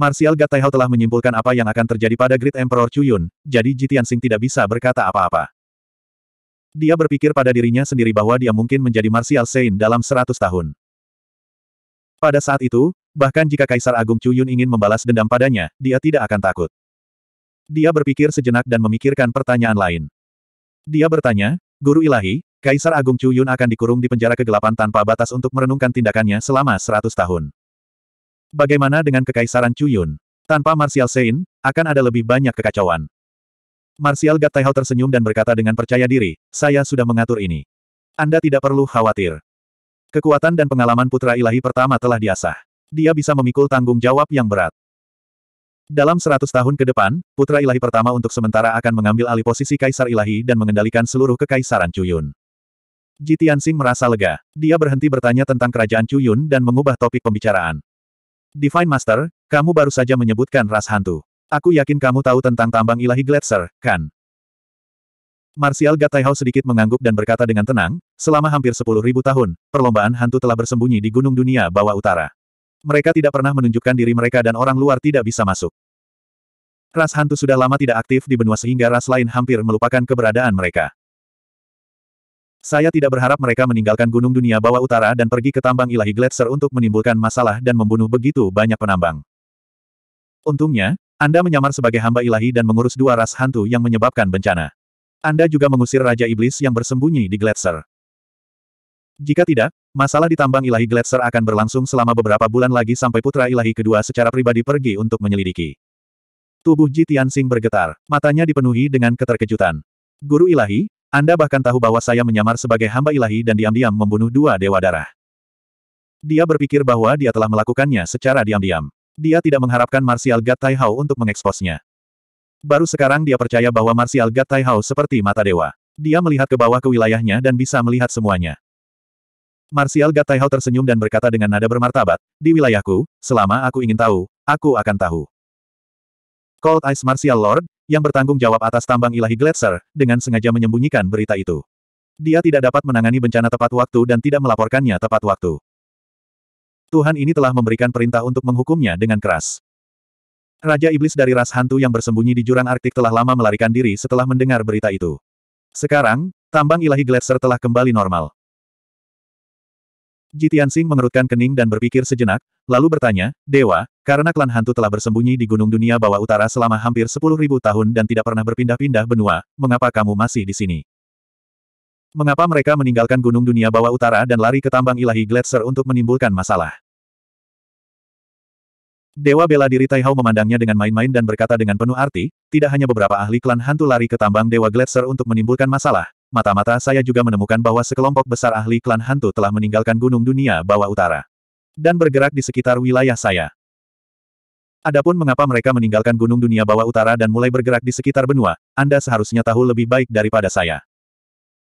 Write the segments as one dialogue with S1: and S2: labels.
S1: Martial Gataihao telah menyimpulkan apa yang akan terjadi pada Great Emperor Chuyun, jadi Sing tidak bisa berkata apa-apa. Dia berpikir pada dirinya sendiri bahwa dia mungkin menjadi Martial Saint dalam seratus tahun. Pada saat itu, bahkan jika Kaisar Agung Chuyun ingin membalas dendam padanya, dia tidak akan takut. Dia berpikir sejenak dan memikirkan pertanyaan lain. Dia bertanya, Guru Ilahi, Kaisar Agung Chuyun akan dikurung di penjara kegelapan tanpa batas untuk merenungkan tindakannya selama seratus tahun. Bagaimana dengan kekaisaran Cuyun? Tanpa Martial Sein, akan ada lebih banyak kekacauan. Martial Gattaihao tersenyum dan berkata dengan percaya diri, saya sudah mengatur ini. Anda tidak perlu khawatir. Kekuatan dan pengalaman putra ilahi pertama telah diasah. Dia bisa memikul tanggung jawab yang berat. Dalam seratus tahun ke depan, putra ilahi pertama untuk sementara akan mengambil alih posisi kaisar ilahi dan mengendalikan seluruh kekaisaran Cuyun. Jitian Tianxing merasa lega. Dia berhenti bertanya tentang kerajaan Cuyun dan mengubah topik pembicaraan. Divine Master, kamu baru saja menyebutkan ras hantu. Aku yakin kamu tahu tentang tambang ilahi Gletser, kan? Martial Gataihau sedikit mengangguk dan berkata dengan tenang, selama hampir sepuluh ribu tahun, perlombaan hantu telah bersembunyi di gunung dunia bawah utara. Mereka tidak pernah menunjukkan diri mereka dan orang luar tidak bisa masuk. Ras hantu sudah lama tidak aktif di benua sehingga ras lain hampir melupakan keberadaan mereka. Saya tidak berharap mereka meninggalkan Gunung Dunia Bawah Utara dan pergi ke tambang ilahi Gletser untuk menimbulkan masalah dan membunuh begitu banyak penambang. Untungnya, Anda menyamar sebagai hamba ilahi dan mengurus dua ras hantu yang menyebabkan bencana. Anda juga mengusir Raja Iblis yang bersembunyi di Gletser. Jika tidak, masalah di tambang ilahi Gletser akan berlangsung selama beberapa bulan lagi sampai putra ilahi kedua secara pribadi pergi untuk menyelidiki. Tubuh Ji Tianxing bergetar, matanya dipenuhi dengan keterkejutan. Guru ilahi, anda bahkan tahu bahwa saya menyamar sebagai hamba ilahi dan diam-diam membunuh dua dewa darah. Dia berpikir bahwa dia telah melakukannya secara diam-diam. Dia tidak mengharapkan Martial God Tai Hao untuk mengeksposnya. Baru sekarang dia percaya bahwa Martial God Tai Hao seperti mata dewa. Dia melihat ke bawah ke wilayahnya dan bisa melihat semuanya. Martial God Tai Hao tersenyum dan berkata dengan nada bermartabat, di wilayahku, selama aku ingin tahu, aku akan tahu. Cold Ice Martial Lord, yang bertanggung jawab atas tambang ilahi Gletser, dengan sengaja menyembunyikan berita itu. Dia tidak dapat menangani bencana tepat waktu dan tidak melaporkannya tepat waktu. Tuhan ini telah memberikan perintah untuk menghukumnya dengan keras. Raja Iblis dari ras hantu yang bersembunyi di jurang Arktik telah lama melarikan diri setelah mendengar berita itu. Sekarang, tambang ilahi Gletser telah kembali normal. Jitian Sing mengerutkan kening dan berpikir sejenak, lalu bertanya, Dewa, karena klan hantu telah bersembunyi di Gunung Dunia Bawah Utara selama hampir sepuluh ribu tahun dan tidak pernah berpindah-pindah benua, mengapa kamu masih di sini? Mengapa mereka meninggalkan Gunung Dunia Bawah Utara dan lari ke tambang ilahi Gletser untuk menimbulkan masalah? Dewa bela diri Taihao memandangnya dengan main-main dan berkata dengan penuh arti, tidak hanya beberapa ahli klan hantu lari ke tambang Dewa Gletser untuk menimbulkan masalah, mata-mata saya juga menemukan bahwa sekelompok besar ahli klan hantu telah meninggalkan Gunung Dunia Bawah Utara dan bergerak di sekitar wilayah saya. Adapun mengapa mereka meninggalkan gunung dunia bawah utara dan mulai bergerak di sekitar benua, Anda seharusnya tahu lebih baik daripada saya.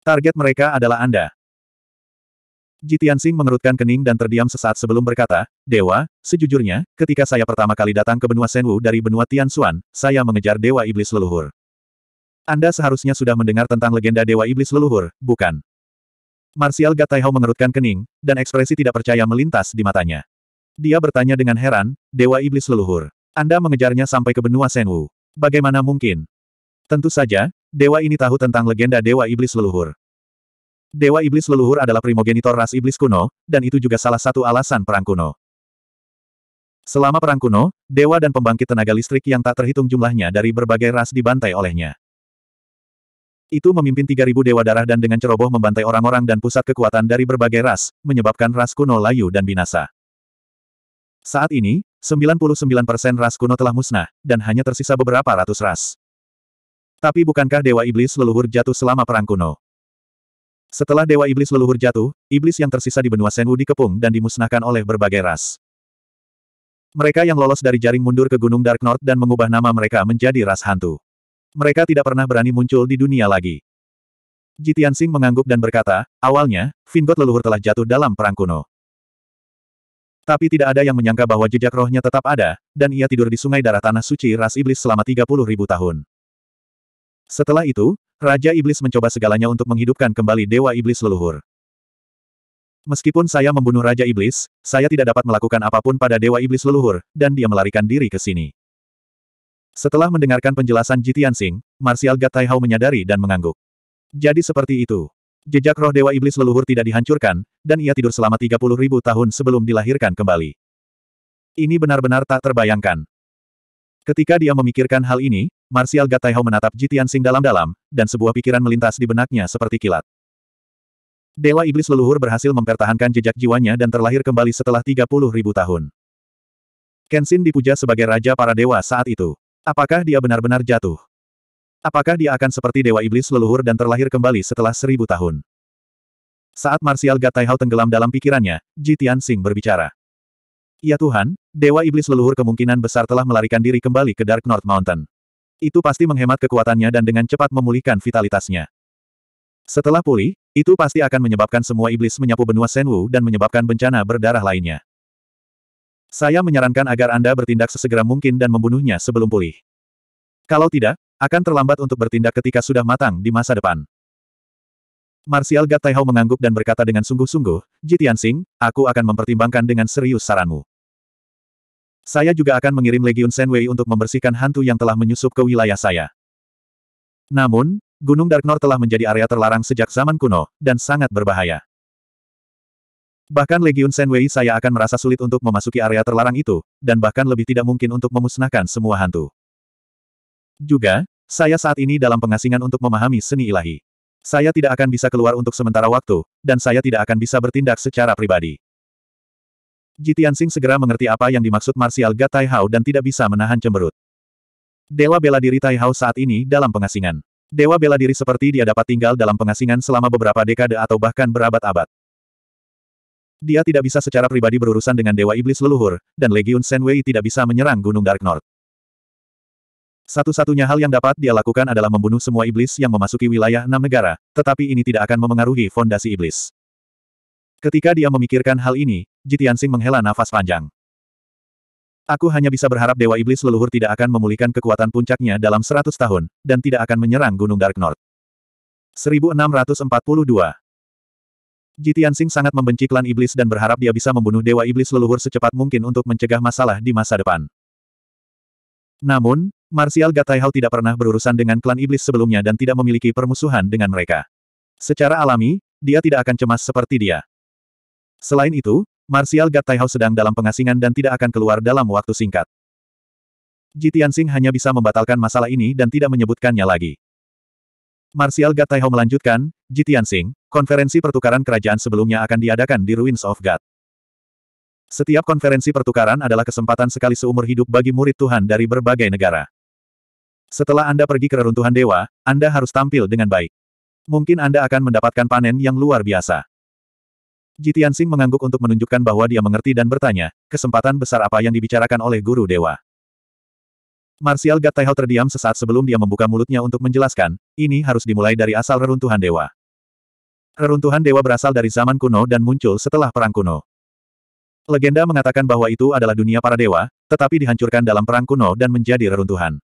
S1: Target mereka adalah Anda. Jitian Sing mengerutkan kening dan terdiam sesaat sebelum berkata, Dewa, sejujurnya, ketika saya pertama kali datang ke benua Senwu dari benua Tianxuan, saya mengejar Dewa Iblis Leluhur. Anda seharusnya sudah mendengar tentang legenda Dewa Iblis Leluhur, bukan? Marsial Gataihau mengerutkan kening, dan ekspresi tidak percaya melintas di matanya. Dia bertanya dengan heran, Dewa Iblis Leluhur. Anda mengejarnya sampai ke benua Senwu. Bagaimana mungkin? Tentu saja, dewa ini tahu tentang legenda Dewa Iblis Leluhur. Dewa Iblis Leluhur adalah primogenitor ras iblis kuno, dan itu juga salah satu alasan perang kuno. Selama perang kuno, dewa dan pembangkit tenaga listrik yang tak terhitung jumlahnya dari berbagai ras dibantai olehnya. Itu memimpin 3.000 dewa darah dan dengan ceroboh membantai orang-orang dan pusat kekuatan dari berbagai ras, menyebabkan ras kuno layu dan binasa. Saat ini, 99% ras kuno telah musnah, dan hanya tersisa beberapa ratus ras. Tapi bukankah Dewa Iblis leluhur jatuh selama perang kuno? Setelah Dewa Iblis leluhur jatuh, iblis yang tersisa di benua Senwu dikepung dan dimusnahkan oleh berbagai ras. Mereka yang lolos dari jaring mundur ke Gunung Dark North dan mengubah nama mereka menjadi ras hantu. Mereka tidak pernah berani muncul di dunia lagi. Jitian Sing mengangguk dan berkata, awalnya, Vingot leluhur telah jatuh dalam perang kuno. Tapi tidak ada yang menyangka bahwa jejak rohnya tetap ada, dan ia tidur di sungai darah tanah suci ras iblis selama 30 ribu tahun. Setelah itu, Raja Iblis mencoba segalanya untuk menghidupkan kembali Dewa Iblis leluhur. Meskipun saya membunuh Raja Iblis, saya tidak dapat melakukan apapun pada Dewa Iblis leluhur, dan dia melarikan diri ke sini. Setelah mendengarkan penjelasan Jitian Sing, Marsial Gataihao menyadari dan mengangguk. Jadi seperti itu. Jejak roh Dewa Iblis leluhur tidak dihancurkan, dan ia tidur selama 30 ribu tahun sebelum dilahirkan kembali. Ini benar-benar tak terbayangkan. Ketika dia memikirkan hal ini, Marsial Gataihao menatap Jitian Sing dalam-dalam, dan sebuah pikiran melintas di benaknya seperti kilat. Dewa Iblis leluhur berhasil mempertahankan jejak jiwanya dan terlahir kembali setelah 30 ribu tahun. Kenshin dipuja sebagai raja para dewa saat itu. Apakah dia benar-benar jatuh? Apakah dia akan seperti Dewa Iblis leluhur dan terlahir kembali setelah seribu tahun? Saat Martial Gatai Hao tenggelam dalam pikirannya, Jitian Sing berbicara. Ya Tuhan, Dewa Iblis leluhur kemungkinan besar telah melarikan diri kembali ke Dark North Mountain. Itu pasti menghemat kekuatannya dan dengan cepat memulihkan vitalitasnya. Setelah pulih, itu pasti akan menyebabkan semua iblis menyapu benua Senwu dan menyebabkan bencana berdarah lainnya. Saya menyarankan agar Anda bertindak sesegera mungkin dan membunuhnya sebelum pulih. Kalau tidak, akan terlambat untuk bertindak ketika sudah matang di masa depan. Martial Gat Taihao mengangguk dan berkata dengan sungguh-sungguh, Jitian Sing, aku akan mempertimbangkan dengan serius saranmu. Saya juga akan mengirim Legiun Senwei untuk membersihkan hantu yang telah menyusup ke wilayah saya. Namun, Gunung Darknor telah menjadi area terlarang sejak zaman kuno, dan sangat berbahaya. Bahkan Legion Senwei saya akan merasa sulit untuk memasuki area terlarang itu, dan bahkan lebih tidak mungkin untuk memusnahkan semua hantu. Juga, saya saat ini dalam pengasingan untuk memahami seni ilahi. Saya tidak akan bisa keluar untuk sementara waktu, dan saya tidak akan bisa bertindak secara pribadi. Singh segera mengerti apa yang dimaksud Martial Ga Tai Hao dan tidak bisa menahan cemberut. Dewa bela diri Tai Hao saat ini dalam pengasingan. Dewa bela diri seperti dia dapat tinggal dalam pengasingan selama beberapa dekade atau bahkan berabad-abad. Dia tidak bisa secara pribadi berurusan dengan Dewa Iblis Leluhur, dan Legion Senwei tidak bisa menyerang Gunung Dark North. Satu-satunya hal yang dapat dia lakukan adalah membunuh semua iblis yang memasuki wilayah enam negara, tetapi ini tidak akan memengaruhi fondasi iblis. Ketika dia memikirkan hal ini, Jitiansing menghela nafas panjang. Aku hanya bisa berharap Dewa Iblis leluhur tidak akan memulihkan kekuatan puncaknya dalam seratus tahun, dan tidak akan menyerang Gunung Dark North. 1642 Jitian Sing sangat membenci klan iblis dan berharap dia bisa membunuh dewa iblis leluhur secepat mungkin untuk mencegah masalah di masa depan. Namun, Martial Gataihao tidak pernah berurusan dengan klan iblis sebelumnya dan tidak memiliki permusuhan dengan mereka. Secara alami, dia tidak akan cemas seperti dia. Selain itu, Martial Gataihao sedang dalam pengasingan dan tidak akan keluar dalam waktu singkat. Jitian Sing hanya bisa membatalkan masalah ini dan tidak menyebutkannya lagi. Martial Gataihao melanjutkan, Jitian Sing, Konferensi pertukaran kerajaan sebelumnya akan diadakan di Ruins of God. Setiap konferensi pertukaran adalah kesempatan sekali seumur hidup bagi murid Tuhan dari berbagai negara. Setelah Anda pergi ke reruntuhan dewa, Anda harus tampil dengan baik. Mungkin Anda akan mendapatkan panen yang luar biasa. Jitian Sing mengangguk untuk menunjukkan bahwa dia mengerti dan bertanya, kesempatan besar apa yang dibicarakan oleh guru dewa. Martial Gat terdiam sesaat sebelum dia membuka mulutnya untuk menjelaskan, ini harus dimulai dari asal reruntuhan dewa. Reruntuhan dewa berasal dari zaman kuno dan muncul setelah perang kuno. Legenda mengatakan bahwa itu adalah dunia para dewa, tetapi dihancurkan dalam perang kuno dan menjadi reruntuhan.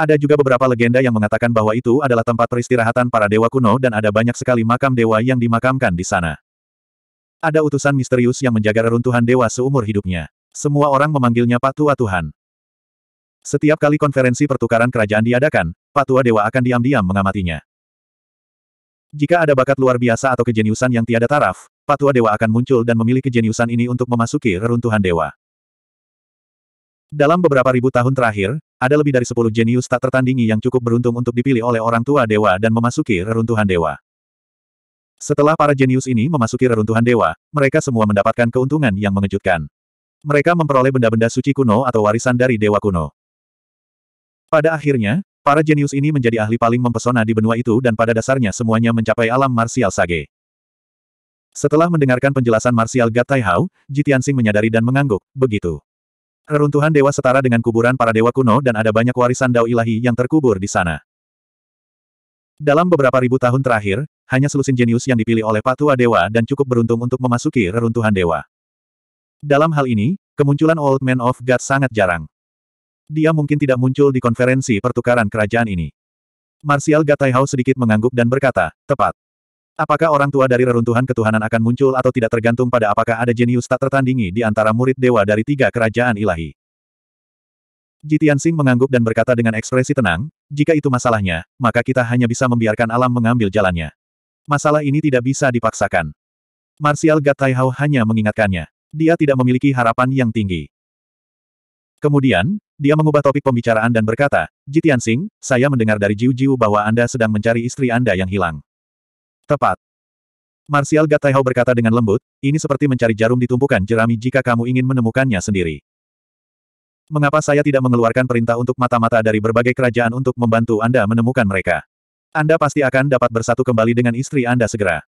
S1: Ada juga beberapa legenda yang mengatakan bahwa itu adalah tempat peristirahatan para dewa kuno dan ada banyak sekali makam dewa yang dimakamkan di sana. Ada utusan misterius yang menjaga reruntuhan dewa seumur hidupnya. Semua orang memanggilnya Pak Tua Tuhan. Setiap kali konferensi pertukaran kerajaan diadakan, Pak Tua Dewa akan diam-diam mengamatinya. Jika ada bakat luar biasa atau kejeniusan yang tiada taraf, patua dewa akan muncul dan memilih kejeniusan ini untuk memasuki reruntuhan dewa. Dalam beberapa ribu tahun terakhir, ada lebih dari sepuluh jenius tak tertandingi yang cukup beruntung untuk dipilih oleh orang tua dewa dan memasuki reruntuhan dewa. Setelah para jenius ini memasuki reruntuhan dewa, mereka semua mendapatkan keuntungan yang mengejutkan. Mereka memperoleh benda-benda suci kuno atau warisan dari dewa kuno. Pada akhirnya, Para jenius ini menjadi ahli paling mempesona di benua itu dan pada dasarnya semuanya mencapai alam marsial sage. Setelah mendengarkan penjelasan marsial Gatai Hao, Jitiansing menyadari dan mengangguk, begitu. Reruntuhan dewa setara dengan kuburan para dewa kuno dan ada banyak warisan dao ilahi yang terkubur di sana. Dalam beberapa ribu tahun terakhir, hanya selusin jenius yang dipilih oleh patua Tua Dewa dan cukup beruntung untuk memasuki reruntuhan dewa. Dalam hal ini, kemunculan Old Man of God sangat jarang. Dia mungkin tidak muncul di konferensi pertukaran kerajaan ini. Marsial Gataihau sedikit mengangguk dan berkata, tepat. Apakah orang tua dari reruntuhan ketuhanan akan muncul atau tidak tergantung pada apakah ada jenius tak tertandingi di antara murid dewa dari tiga kerajaan ilahi. Jitian Sing mengangguk dan berkata dengan ekspresi tenang, jika itu masalahnya, maka kita hanya bisa membiarkan alam mengambil jalannya. Masalah ini tidak bisa dipaksakan. Marsial Gataihau hanya mengingatkannya. Dia tidak memiliki harapan yang tinggi. Kemudian, dia mengubah topik pembicaraan dan berkata, Jitian Singh, saya mendengar dari Jiu Jiu bahwa Anda sedang mencari istri Anda yang hilang. Tepat. Martial Gataihao berkata dengan lembut, ini seperti mencari jarum ditumpukan jerami jika kamu ingin menemukannya sendiri. Mengapa saya tidak mengeluarkan perintah untuk mata-mata dari berbagai kerajaan untuk membantu Anda menemukan mereka? Anda pasti akan dapat bersatu kembali dengan istri Anda segera.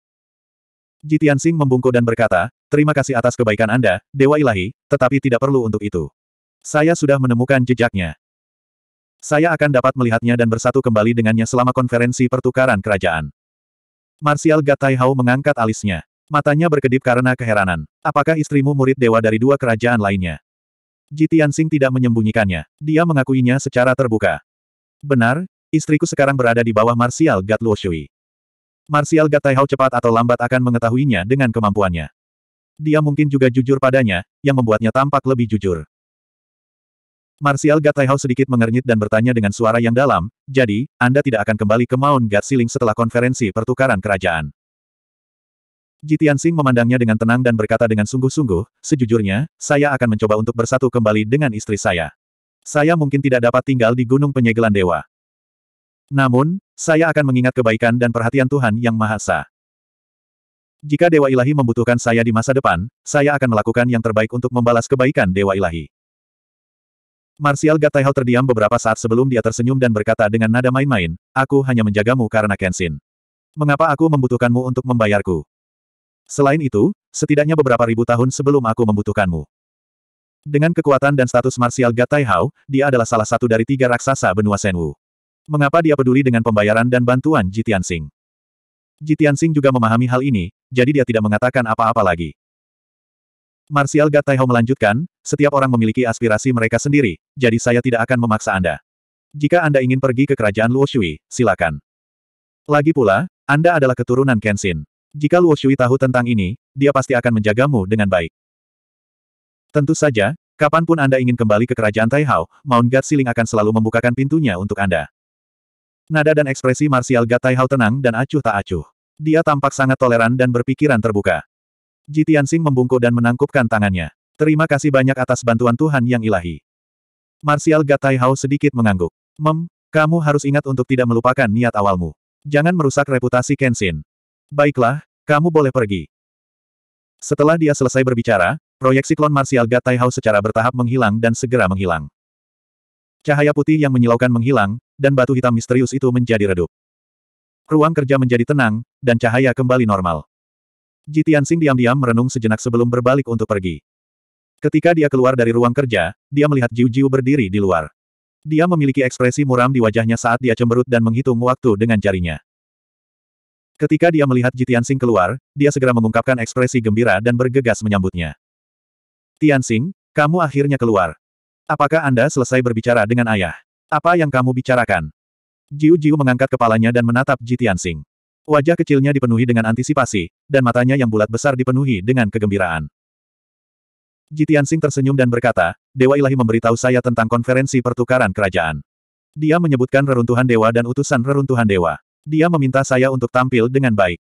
S1: Jitian Singh membungkuk dan berkata, terima kasih atas kebaikan Anda, Dewa Ilahi, tetapi tidak perlu untuk itu. Saya sudah menemukan jejaknya. Saya akan dapat melihatnya dan bersatu kembali dengannya selama konferensi pertukaran kerajaan. Marsial Gataihau mengangkat alisnya. Matanya berkedip karena keheranan. Apakah istrimu murid dewa dari dua kerajaan lainnya? Jitian Sing tidak menyembunyikannya. Dia mengakuinya secara terbuka. Benar, istriku sekarang berada di bawah Martial Gat Luo Shui. Marsial Gat Taihao cepat atau lambat akan mengetahuinya dengan kemampuannya. Dia mungkin juga jujur padanya, yang membuatnya tampak lebih jujur. Martial Gataihouse sedikit mengernyit dan bertanya dengan suara yang dalam, jadi, Anda tidak akan kembali ke Mount Gatsiling setelah konferensi pertukaran kerajaan. Jitian Sing memandangnya dengan tenang dan berkata dengan sungguh-sungguh, sejujurnya, saya akan mencoba untuk bersatu kembali dengan istri saya. Saya mungkin tidak dapat tinggal di Gunung Penyegelan Dewa. Namun, saya akan mengingat kebaikan dan perhatian Tuhan Yang Maha Esa. Jika Dewa Ilahi membutuhkan saya di masa depan, saya akan melakukan yang terbaik untuk membalas kebaikan Dewa Ilahi. Martial Gataihal terdiam beberapa saat sebelum dia tersenyum dan berkata dengan nada main-main, aku hanya menjagamu karena Kenshin. Mengapa aku membutuhkanmu untuk membayarku? Selain itu, setidaknya beberapa ribu tahun sebelum aku membutuhkanmu. Dengan kekuatan dan status Martial Gataihao, dia adalah salah satu dari tiga raksasa benua Senwu. Mengapa dia peduli dengan pembayaran dan bantuan Jitian Sing? Jitian Sing juga memahami hal ini, jadi dia tidak mengatakan apa-apa lagi. Marsial Gataiho melanjutkan, setiap orang memiliki aspirasi mereka sendiri, jadi saya tidak akan memaksa Anda. Jika Anda ingin pergi ke kerajaan Luo Shui, silakan. Lagi pula, Anda adalah keturunan Kenshin. Jika Luo Shui tahu tentang ini, dia pasti akan menjagamu dengan baik. Tentu saja, kapanpun Anda ingin kembali ke kerajaan Taihao, Mount God Siling akan selalu membukakan pintunya untuk Anda. Nada dan ekspresi Marsial Gataihao tenang dan acuh tak acuh. Dia tampak sangat toleran dan berpikiran terbuka. Jitian Tianxing membungkuk dan menangkupkan tangannya. Terima kasih banyak atas bantuan Tuhan yang ilahi. Martial Gatai Hao sedikit mengangguk. Mem, kamu harus ingat untuk tidak melupakan niat awalmu. Jangan merusak reputasi Kenshin. Baiklah, kamu boleh pergi. Setelah dia selesai berbicara, proyeksi klon Martial Gatai Hao secara bertahap menghilang dan segera menghilang. Cahaya putih yang menyilaukan menghilang, dan batu hitam misterius itu menjadi redup. Ruang kerja menjadi tenang, dan cahaya kembali normal. Ji Tianxing diam-diam merenung sejenak sebelum berbalik untuk pergi. Ketika dia keluar dari ruang kerja, dia melihat Jiu Jiu berdiri di luar. Dia memiliki ekspresi muram di wajahnya saat dia cemberut dan menghitung waktu dengan jarinya. Ketika dia melihat Ji Tianxing keluar, dia segera mengungkapkan ekspresi gembira dan bergegas menyambutnya. Tianxing, kamu akhirnya keluar. Apakah Anda selesai berbicara dengan ayah? Apa yang kamu bicarakan? Jiu Jiu mengangkat kepalanya dan menatap Ji Tianxing. Wajah kecilnya dipenuhi dengan antisipasi, dan matanya yang bulat besar dipenuhi dengan kegembiraan. Jitian Sing tersenyum dan berkata, Dewa Ilahi memberitahu saya tentang konferensi pertukaran kerajaan. Dia menyebutkan reruntuhan dewa dan utusan reruntuhan dewa. Dia meminta saya untuk tampil dengan baik.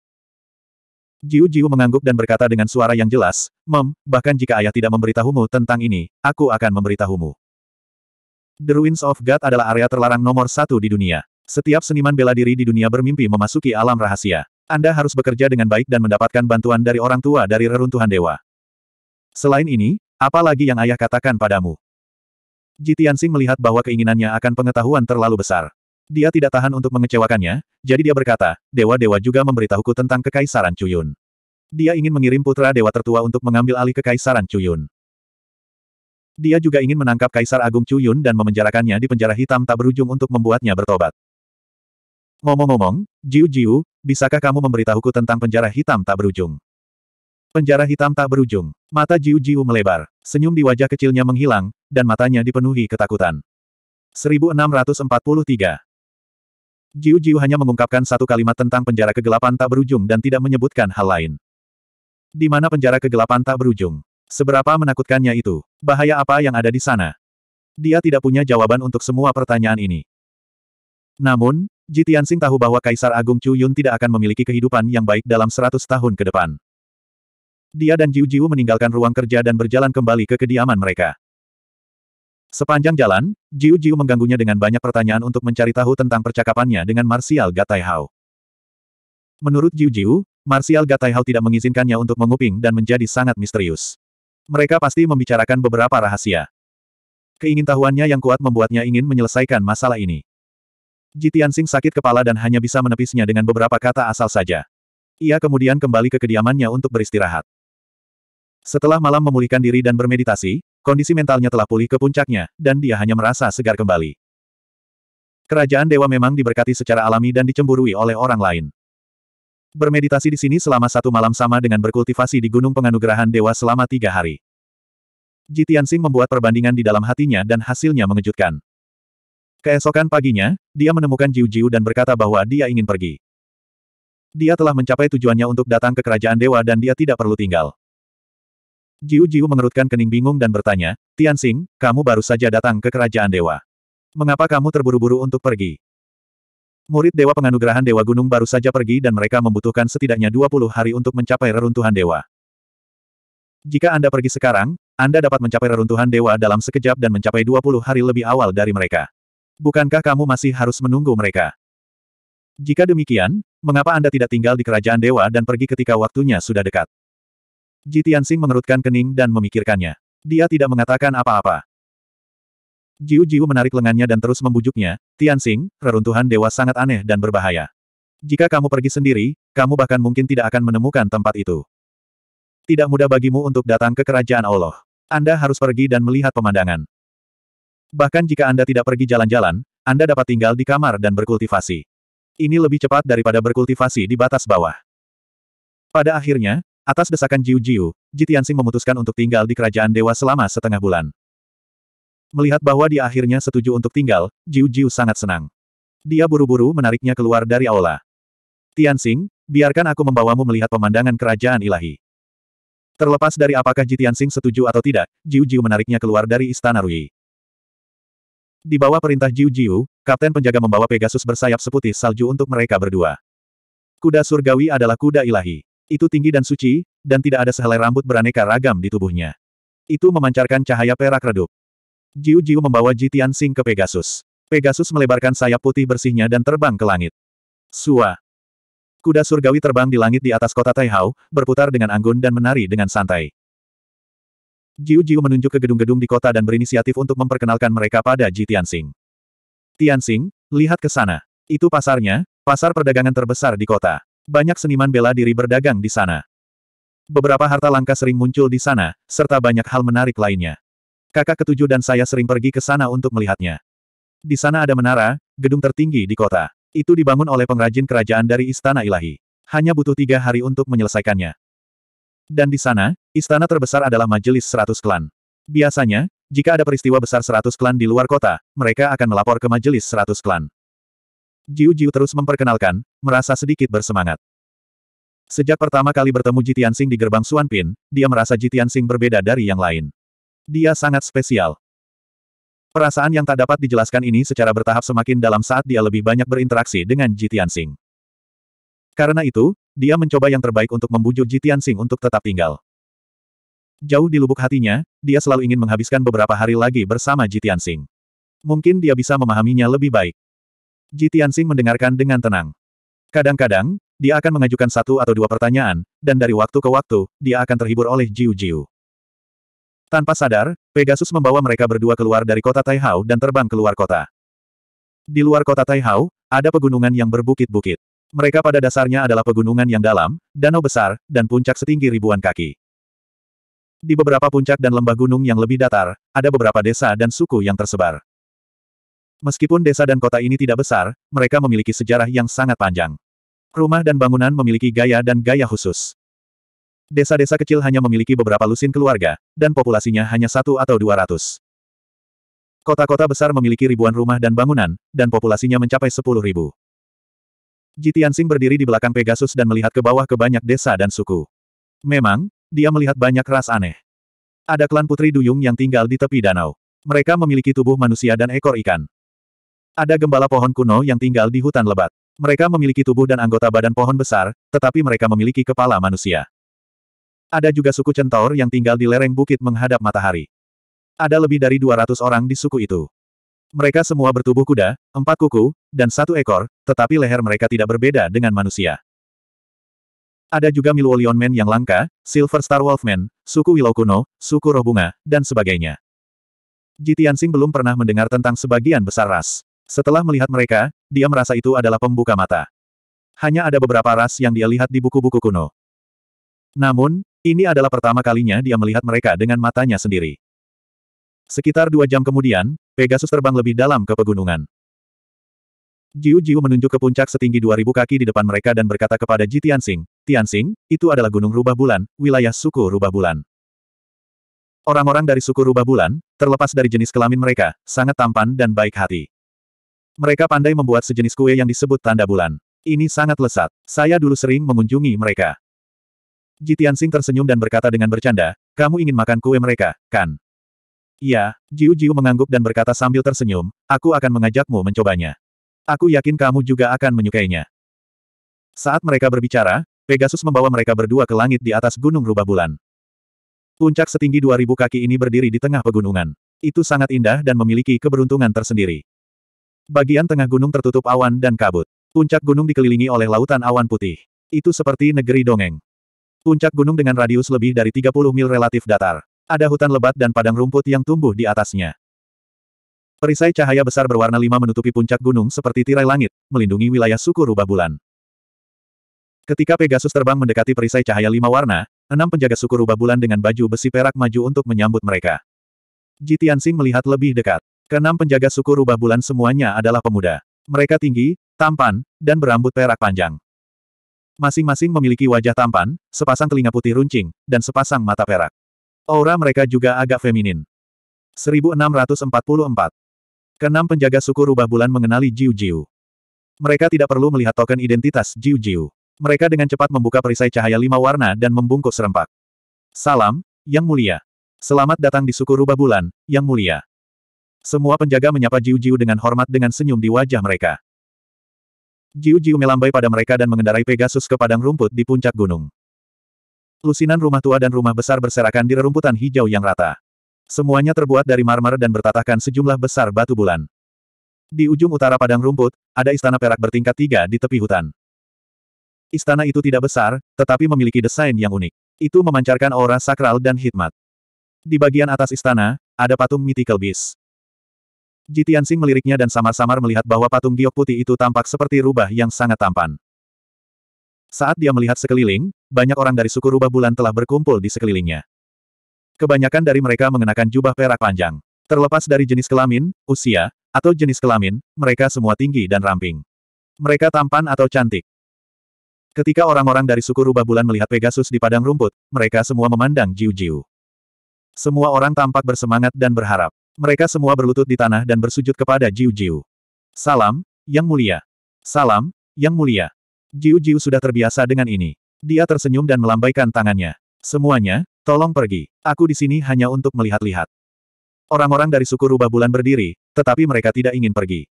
S1: Jiu Jiu mengangguk dan berkata dengan suara yang jelas, Mem, bahkan jika ayah tidak memberitahumu tentang ini, aku akan memberitahumu. The Ruins of God adalah area terlarang nomor satu di dunia. Setiap seniman bela diri di dunia bermimpi memasuki alam rahasia. Anda harus bekerja dengan baik dan mendapatkan bantuan dari orang tua dari reruntuhan dewa. Selain ini, apa lagi yang ayah katakan padamu? Jitiansing melihat bahwa keinginannya akan pengetahuan terlalu besar. Dia tidak tahan untuk mengecewakannya, jadi dia berkata, dewa-dewa juga memberitahuku tentang kekaisaran Cuyun. Dia ingin mengirim putra dewa tertua untuk mengambil alih kekaisaran Cuyun. Dia juga ingin menangkap Kaisar Agung Cuyun dan memenjarakannya di penjara hitam tak berujung untuk membuatnya bertobat. Ngomong-ngomong, Jiu Jiu, bisakah kamu memberitahuku tentang penjara hitam tak berujung? Penjara hitam tak berujung. Mata Jiu Jiu melebar, senyum di wajah kecilnya menghilang, dan matanya dipenuhi ketakutan. 1643 Jiu Jiu hanya mengungkapkan satu kalimat tentang penjara kegelapan tak berujung dan tidak menyebutkan hal lain. Di mana penjara kegelapan tak berujung? Seberapa menakutkannya itu? Bahaya apa yang ada di sana? Dia tidak punya jawaban untuk semua pertanyaan ini. Namun, Ji Tianxing tahu bahwa Kaisar Agung Chu Yun tidak akan memiliki kehidupan yang baik dalam seratus tahun ke depan. Dia dan Jiu Jiu meninggalkan ruang kerja dan berjalan kembali ke kediaman mereka. Sepanjang jalan, Jiu Jiu mengganggunya dengan banyak pertanyaan untuk mencari tahu tentang percakapannya dengan Martial Gataihao. Menurut Jiu Jiu, Gatai Gataihao tidak mengizinkannya untuk menguping dan menjadi sangat misterius. Mereka pasti membicarakan beberapa rahasia. Keingintahuannya yang kuat membuatnya ingin menyelesaikan masalah ini. Jitian Sing sakit kepala dan hanya bisa menepisnya dengan beberapa kata asal saja. Ia kemudian kembali ke kediamannya untuk beristirahat. Setelah malam memulihkan diri dan bermeditasi, kondisi mentalnya telah pulih ke puncaknya, dan dia hanya merasa segar kembali. Kerajaan dewa memang diberkati secara alami dan dicemburui oleh orang lain. Bermeditasi di sini selama satu malam sama dengan berkultivasi di Gunung Penganugerahan Dewa selama tiga hari. Jitian Sing membuat perbandingan di dalam hatinya dan hasilnya mengejutkan. Keesokan paginya, dia menemukan Jiu Jiu dan berkata bahwa dia ingin pergi. Dia telah mencapai tujuannya untuk datang ke kerajaan dewa dan dia tidak perlu tinggal. Jiu Jiu mengerutkan kening bingung dan bertanya, Tian Xing, kamu baru saja datang ke kerajaan dewa. Mengapa kamu terburu-buru untuk pergi? Murid Dewa Penganugerahan Dewa Gunung baru saja pergi dan mereka membutuhkan setidaknya 20 hari untuk mencapai reruntuhan dewa. Jika Anda pergi sekarang, Anda dapat mencapai reruntuhan dewa dalam sekejap dan mencapai 20 hari lebih awal dari mereka. Bukankah kamu masih harus menunggu mereka? Jika demikian, mengapa Anda tidak tinggal di kerajaan dewa dan pergi ketika waktunya sudah dekat? Ji Tianxing mengerutkan kening dan memikirkannya. Dia tidak mengatakan apa-apa. Jiu Jiu menarik lengannya dan terus membujuknya, Tianxing, reruntuhan dewa sangat aneh dan berbahaya. Jika kamu pergi sendiri, kamu bahkan mungkin tidak akan menemukan tempat itu. Tidak mudah bagimu untuk datang ke kerajaan Allah. Anda harus pergi dan melihat pemandangan. Bahkan jika Anda tidak pergi jalan-jalan, Anda dapat tinggal di kamar dan berkultivasi. Ini lebih cepat daripada berkultivasi di batas bawah. Pada akhirnya, atas desakan Jiu Jiu, Jitiansing memutuskan untuk tinggal di kerajaan dewa selama setengah bulan. Melihat bahwa dia akhirnya setuju untuk tinggal, Jiu Jiu sangat senang. Dia buru-buru menariknya keluar dari aula. Tiansing, biarkan aku membawamu melihat pemandangan kerajaan ilahi. Terlepas dari apakah Jitiansing setuju atau tidak, Jiu Jiu menariknya keluar dari istana Rui. Di bawah perintah Jiu Jiu, kapten penjaga membawa Pegasus bersayap seputih salju untuk mereka berdua. Kuda surgawi adalah kuda ilahi. Itu tinggi dan suci, dan tidak ada sehelai rambut beraneka ragam di tubuhnya. Itu memancarkan cahaya perak redup. Jiu Jiu membawa Jitian Sing ke Pegasus. Pegasus melebarkan sayap putih bersihnya dan terbang ke langit. Sua. Kuda surgawi terbang di langit di atas kota Taihao, berputar dengan anggun dan menari dengan santai. Jiu Jiu menunjuk ke gedung-gedung di kota dan berinisiatif untuk memperkenalkan mereka pada Ji Tianxing. Tianxing, lihat ke sana. Itu pasarnya, pasar perdagangan terbesar di kota. Banyak seniman bela diri berdagang di sana. Beberapa harta langka sering muncul di sana, serta banyak hal menarik lainnya. Kakak ketujuh dan saya sering pergi ke sana untuk melihatnya. Di sana ada menara, gedung tertinggi di kota. Itu dibangun oleh pengrajin kerajaan dari Istana Ilahi. Hanya butuh tiga hari untuk menyelesaikannya. Dan di sana, istana terbesar adalah majelis seratus klan. Biasanya, jika ada peristiwa besar seratus klan di luar kota, mereka akan melapor ke majelis seratus klan. Jiu Jiu terus memperkenalkan, merasa sedikit bersemangat. Sejak pertama kali bertemu Jitian Sing di gerbang Suan Pin, dia merasa Jitian Sing berbeda dari yang lain. Dia sangat spesial. Perasaan yang tak dapat dijelaskan ini secara bertahap semakin dalam saat dia lebih banyak berinteraksi dengan Jitian Sing. Karena itu, dia mencoba yang terbaik untuk membujuk Ji Tianxing untuk tetap tinggal. Jauh di lubuk hatinya, dia selalu ingin menghabiskan beberapa hari lagi bersama Ji Tianxing. Mungkin dia bisa memahaminya lebih baik. Ji Tianxing mendengarkan dengan tenang. Kadang-kadang, dia akan mengajukan satu atau dua pertanyaan, dan dari waktu ke waktu, dia akan terhibur oleh Jiu Jiu. Tanpa sadar, Pegasus membawa mereka berdua keluar dari kota Taihao dan terbang keluar kota. Di luar kota Taihao, ada pegunungan yang berbukit-bukit. Mereka pada dasarnya adalah pegunungan yang dalam, danau besar, dan puncak setinggi ribuan kaki. Di beberapa puncak dan lembah gunung yang lebih datar, ada beberapa desa dan suku yang tersebar. Meskipun desa dan kota ini tidak besar, mereka memiliki sejarah yang sangat panjang. Rumah dan bangunan memiliki gaya dan gaya khusus. Desa-desa kecil hanya memiliki beberapa lusin keluarga, dan populasinya hanya satu atau dua ratus. Kota-kota besar memiliki ribuan rumah dan bangunan, dan populasinya mencapai sepuluh ribu. Jitiansing berdiri di belakang Pegasus dan melihat ke bawah ke banyak desa dan suku. Memang, dia melihat banyak ras aneh. Ada klan Putri Duyung yang tinggal di tepi danau. Mereka memiliki tubuh manusia dan ekor ikan. Ada gembala pohon kuno yang tinggal di hutan lebat. Mereka memiliki tubuh dan anggota badan pohon besar, tetapi mereka memiliki kepala manusia. Ada juga suku centaur yang tinggal di lereng bukit menghadap matahari. Ada lebih dari 200 orang di suku itu. Mereka semua bertubuh kuda, empat kuku, dan satu ekor, tetapi leher mereka tidak berbeda dengan manusia. Ada juga Miluolion Man yang langka, Silver Star Wolfman, suku Willow kuno, suku roh bunga, dan sebagainya. Jitiansing belum pernah mendengar tentang sebagian besar ras. Setelah melihat mereka, dia merasa itu adalah pembuka mata. Hanya ada beberapa ras yang dia lihat di buku-buku kuno. Namun, ini adalah pertama kalinya dia melihat mereka dengan matanya sendiri. Sekitar dua jam kemudian, Pegasus terbang lebih dalam ke pegunungan. Jiu Jiu menunjuk ke puncak setinggi 2000 kaki di depan mereka dan berkata kepada Ji Tianxing, Tianxing, itu adalah gunung rubah bulan, wilayah suku rubah bulan. Orang-orang dari suku rubah bulan, terlepas dari jenis kelamin mereka, sangat tampan dan baik hati. Mereka pandai membuat sejenis kue yang disebut tanda bulan. Ini sangat lesat. Saya dulu sering mengunjungi mereka. Ji Tianxing tersenyum dan berkata dengan bercanda, kamu ingin makan kue mereka, kan? Iya, Jiu Jiu mengangguk dan berkata sambil tersenyum, aku akan mengajakmu mencobanya. Aku yakin kamu juga akan menyukainya. Saat mereka berbicara, Pegasus membawa mereka berdua ke langit di atas gunung rubah bulan. Puncak setinggi 2000 kaki ini berdiri di tengah pegunungan. Itu sangat indah dan memiliki keberuntungan tersendiri. Bagian tengah gunung tertutup awan dan kabut. Puncak gunung dikelilingi oleh lautan awan putih. Itu seperti negeri dongeng. Puncak gunung dengan radius lebih dari 30 mil relatif datar. Ada hutan lebat dan padang rumput yang tumbuh di atasnya. Perisai cahaya besar berwarna lima menutupi puncak gunung seperti tirai langit, melindungi wilayah suku rubah bulan. Ketika Pegasus terbang mendekati perisai cahaya lima warna, enam penjaga suku rubah bulan dengan baju besi perak maju untuk menyambut mereka. Jitiansing melihat lebih dekat. Keenam penjaga suku rubah bulan semuanya adalah pemuda. Mereka tinggi, tampan, dan berambut perak panjang. Masing-masing memiliki wajah tampan, sepasang telinga putih runcing, dan sepasang mata perak. Aura mereka juga agak feminin. 1644. Kenam penjaga suku rubah bulan mengenali Jiu Jiu. Mereka tidak perlu melihat token identitas Jiu Jiu. Mereka dengan cepat membuka perisai cahaya lima warna dan membungkuk serempak. Salam, Yang Mulia. Selamat datang di suku rubah bulan, Yang Mulia. Semua penjaga menyapa Jiu Jiu dengan hormat dengan senyum di wajah mereka. Jiu Jiu melambai pada mereka dan mengendarai Pegasus ke padang rumput di puncak gunung lusinan rumah tua dan rumah besar berserakan di rerumputan hijau yang rata. Semuanya terbuat dari marmer dan bertatakan sejumlah besar batu bulan. Di ujung utara padang rumput, ada istana perak bertingkat tiga di tepi hutan. Istana itu tidak besar, tetapi memiliki desain yang unik. Itu memancarkan aura sakral dan hikmat. Di bagian atas istana, ada patung mythical beast. Sing meliriknya dan samar-samar melihat bahwa patung giok putih itu tampak seperti rubah yang sangat tampan. Saat dia melihat sekeliling, banyak orang dari suku rubah bulan telah berkumpul di sekelilingnya. Kebanyakan dari mereka mengenakan jubah perak panjang. Terlepas dari jenis kelamin, usia, atau jenis kelamin, mereka semua tinggi dan ramping. Mereka tampan atau cantik. Ketika orang-orang dari suku rubah bulan melihat Pegasus di padang rumput, mereka semua memandang Jiu-Jiu. Semua orang tampak bersemangat dan berharap. Mereka semua berlutut di tanah dan bersujud kepada Jiu-Jiu. Salam, Yang Mulia. Salam, Yang Mulia. Jiu-Jiu sudah terbiasa dengan ini. Dia tersenyum dan melambaikan tangannya. Semuanya, tolong pergi. Aku di sini hanya untuk melihat-lihat. Orang-orang dari suku rubah bulan berdiri, tetapi mereka tidak ingin pergi.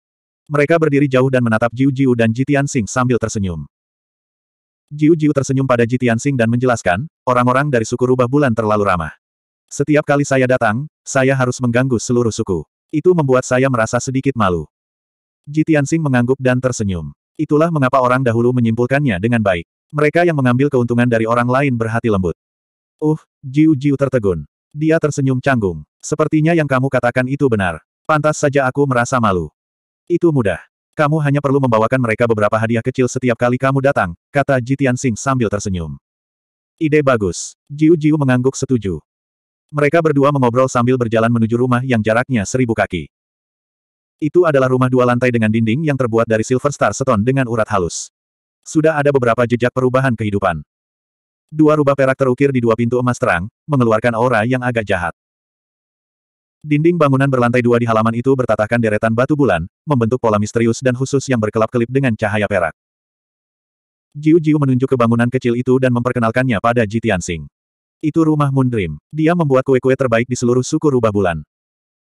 S1: Mereka berdiri jauh dan menatap Jiu Jiu dan Jitian Sing sambil tersenyum. Jiu Jiu tersenyum pada Jitian Sing dan menjelaskan, orang-orang dari suku rubah bulan terlalu ramah. Setiap kali saya datang, saya harus mengganggu seluruh suku. Itu membuat saya merasa sedikit malu. Jitian Sing mengangguk dan tersenyum. Itulah mengapa orang dahulu menyimpulkannya dengan baik. Mereka yang mengambil keuntungan dari orang lain berhati lembut. Uh, Jiu Jiu tertegun. Dia tersenyum canggung. Sepertinya yang kamu katakan itu benar. Pantas saja aku merasa malu. Itu mudah. Kamu hanya perlu membawakan mereka beberapa hadiah kecil setiap kali kamu datang, kata Jitian Sing sambil tersenyum. Ide bagus. Jiu Jiu mengangguk setuju. Mereka berdua mengobrol sambil berjalan menuju rumah yang jaraknya seribu kaki. Itu adalah rumah dua lantai dengan dinding yang terbuat dari silver star stone dengan urat halus sudah ada beberapa jejak perubahan kehidupan. Dua rubah perak terukir di dua pintu emas terang, mengeluarkan aura yang agak jahat. Dinding bangunan berlantai dua di halaman itu bertatahkan deretan batu bulan, membentuk pola misterius dan khusus yang berkelap-kelip dengan cahaya perak. Jiu Jiu menunjuk ke bangunan kecil itu dan memperkenalkannya pada Ji Tianxing. Itu rumah Mundrim. Dia membuat kue-kue terbaik di seluruh suku rubah bulan.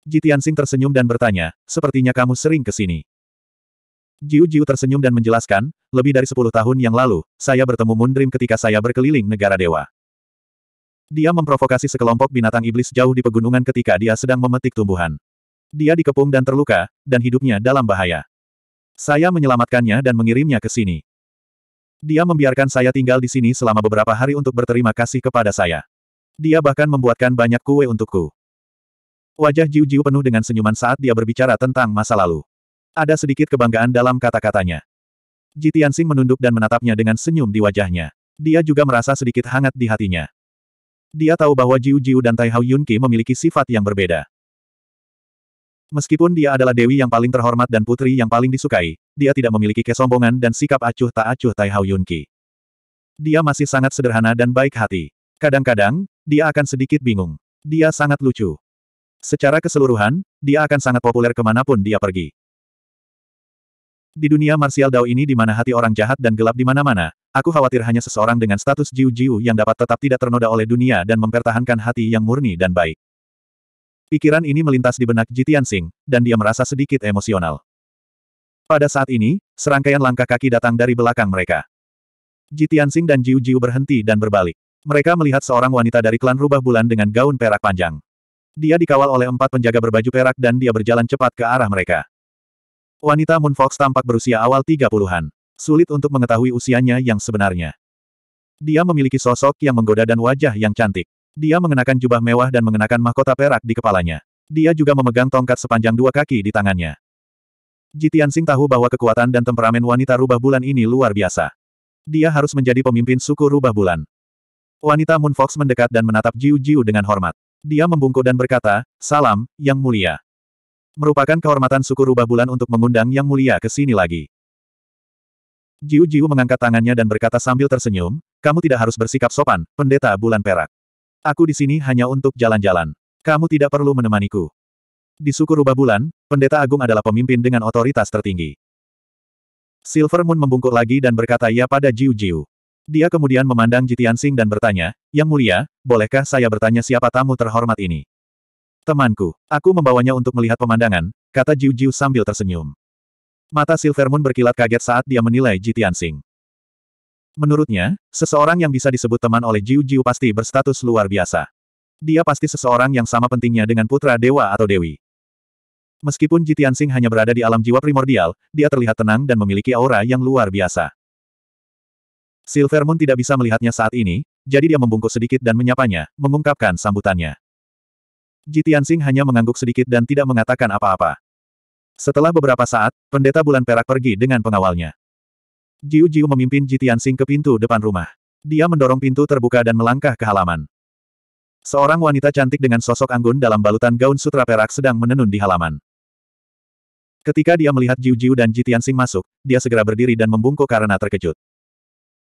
S1: Ji Tianxing tersenyum dan bertanya, sepertinya kamu sering ke sini. Jiu Jiu tersenyum dan menjelaskan, lebih dari sepuluh tahun yang lalu, saya bertemu Mundrim ketika saya berkeliling negara dewa. Dia memprovokasi sekelompok binatang iblis jauh di pegunungan ketika dia sedang memetik tumbuhan. Dia dikepung dan terluka, dan hidupnya dalam bahaya. Saya menyelamatkannya dan mengirimnya ke sini. Dia membiarkan saya tinggal di sini selama beberapa hari untuk berterima kasih kepada saya. Dia bahkan membuatkan banyak kue untukku. Wajah Jiu Jiu penuh dengan senyuman saat dia berbicara tentang masa lalu. Ada sedikit kebanggaan dalam kata-katanya. Jitiansing menunduk dan menatapnya dengan senyum di wajahnya. Dia juga merasa sedikit hangat di hatinya. Dia tahu bahwa Jiu Jiu dan Tai Hao Yunqi memiliki sifat yang berbeda. Meskipun dia adalah dewi yang paling terhormat dan putri yang paling disukai, dia tidak memiliki kesombongan dan sikap acuh tak acuh Tai Hao Yunqi. Dia masih sangat sederhana dan baik hati. Kadang-kadang, dia akan sedikit bingung. Dia sangat lucu. Secara keseluruhan, dia akan sangat populer kemanapun dia pergi. Di dunia martial Dao ini di mana hati orang jahat dan gelap di mana-mana, aku khawatir hanya seseorang dengan status Jiu-Jiu yang dapat tetap tidak ternoda oleh dunia dan mempertahankan hati yang murni dan baik. Pikiran ini melintas di benak Jitian Sing, dan dia merasa sedikit emosional. Pada saat ini, serangkaian langkah kaki datang dari belakang mereka. Jitian Sing dan Jiu Jiu berhenti dan berbalik. Mereka melihat seorang wanita dari klan rubah bulan dengan gaun perak panjang. Dia dikawal oleh empat penjaga berbaju perak dan dia berjalan cepat ke arah mereka. Wanita Moon Fox tampak berusia awal 30-an. Sulit untuk mengetahui usianya yang sebenarnya. Dia memiliki sosok yang menggoda dan wajah yang cantik. Dia mengenakan jubah mewah dan mengenakan mahkota perak di kepalanya. Dia juga memegang tongkat sepanjang dua kaki di tangannya. Jitian Sing tahu bahwa kekuatan dan temperamen wanita rubah bulan ini luar biasa. Dia harus menjadi pemimpin suku rubah bulan. Wanita Moon Fox mendekat dan menatap Jiu Jiu dengan hormat. Dia membungkuk dan berkata, Salam, Yang Mulia. Merupakan kehormatan suku rubah bulan untuk mengundang Yang Mulia ke sini lagi. Jiu Jiu mengangkat tangannya dan berkata sambil tersenyum, kamu tidak harus bersikap sopan, pendeta bulan perak. Aku di sini hanya untuk jalan-jalan. Kamu tidak perlu menemaniku. Di suku rubah bulan, pendeta agung adalah pemimpin dengan otoritas tertinggi. Silver Moon membungkuk lagi dan berkata ya pada Jiu Jiu. Dia kemudian memandang Jitian Sing dan bertanya, Yang Mulia, bolehkah saya bertanya siapa tamu terhormat ini? Temanku, aku membawanya untuk melihat pemandangan, kata Jiu Jiu sambil tersenyum. Mata Silver Moon berkilat kaget saat dia menilai Jitian Tianxing. Menurutnya, seseorang yang bisa disebut teman oleh Jiu Jiu pasti berstatus luar biasa. Dia pasti seseorang yang sama pentingnya dengan putra dewa atau dewi. Meskipun Jitian Tianxing hanya berada di alam jiwa primordial, dia terlihat tenang dan memiliki aura yang luar biasa. Silver Moon tidak bisa melihatnya saat ini, jadi dia membungkuk sedikit dan menyapanya, mengungkapkan sambutannya. Ji Tianxing hanya mengangguk sedikit dan tidak mengatakan apa-apa. Setelah beberapa saat, pendeta bulan perak pergi dengan pengawalnya. Jiu Jiu memimpin Ji Tianxing ke pintu depan rumah. Dia mendorong pintu terbuka dan melangkah ke halaman. Seorang wanita cantik dengan sosok anggun dalam balutan gaun sutra perak sedang menenun di halaman. Ketika dia melihat Jiu Jiu dan Ji Tianxing masuk, dia segera berdiri dan membungkuk karena terkejut.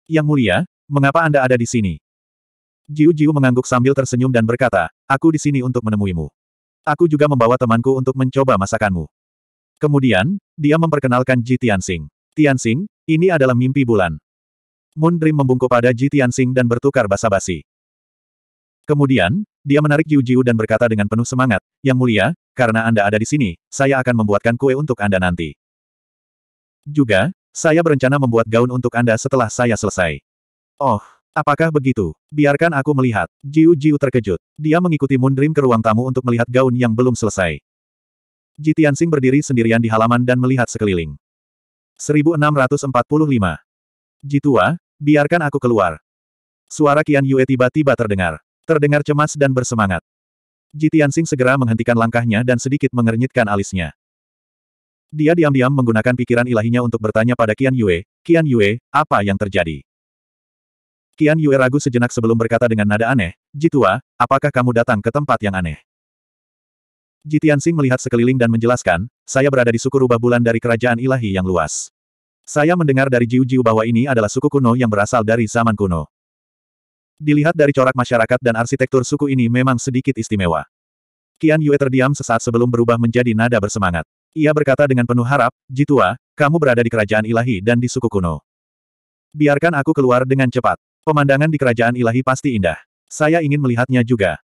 S1: Yang mulia, mengapa Anda ada di sini? Jiu Jiu mengangguk sambil tersenyum dan berkata, Aku di sini untuk menemuimu. Aku juga membawa temanku untuk mencoba masakanmu. Kemudian, dia memperkenalkan Ji Tianxing. Tianxing, ini adalah mimpi bulan. Moon Dream membungkuk pada Ji Tianxing dan bertukar basa-basi. Kemudian, dia menarik Yu Jiu dan berkata dengan penuh semangat, Yang mulia, karena Anda ada di sini, saya akan membuatkan kue untuk Anda nanti. Juga, saya berencana membuat gaun untuk Anda setelah saya selesai. Oh, Apakah begitu? Biarkan aku melihat. Jiu Jiu terkejut. Dia mengikuti Mundrim ke ruang tamu untuk melihat gaun yang belum selesai. Ji Tianxing berdiri sendirian di halaman dan melihat sekeliling. 1645. Ji Tua, biarkan aku keluar. Suara Qian Yue tiba-tiba terdengar. Terdengar cemas dan bersemangat. Ji Tianxing segera menghentikan langkahnya dan sedikit mengernyitkan alisnya. Dia diam-diam menggunakan pikiran ilahinya untuk bertanya pada Qian Yue, Qian Yue, apa yang terjadi? Kian Yue ragu sejenak sebelum berkata dengan nada aneh, Jitua, apakah kamu datang ke tempat yang aneh? Jitian Sing melihat sekeliling dan menjelaskan, saya berada di suku rubah bulan dari kerajaan ilahi yang luas. Saya mendengar dari Jiu Jiu bahwa ini adalah suku kuno yang berasal dari zaman kuno. Dilihat dari corak masyarakat dan arsitektur suku ini memang sedikit istimewa. Kian Yue terdiam sesaat sebelum berubah menjadi nada bersemangat. Ia berkata dengan penuh harap, Jitua, kamu berada di kerajaan ilahi dan di suku kuno. Biarkan aku keluar dengan cepat. Pemandangan di kerajaan ilahi pasti indah. Saya ingin melihatnya juga.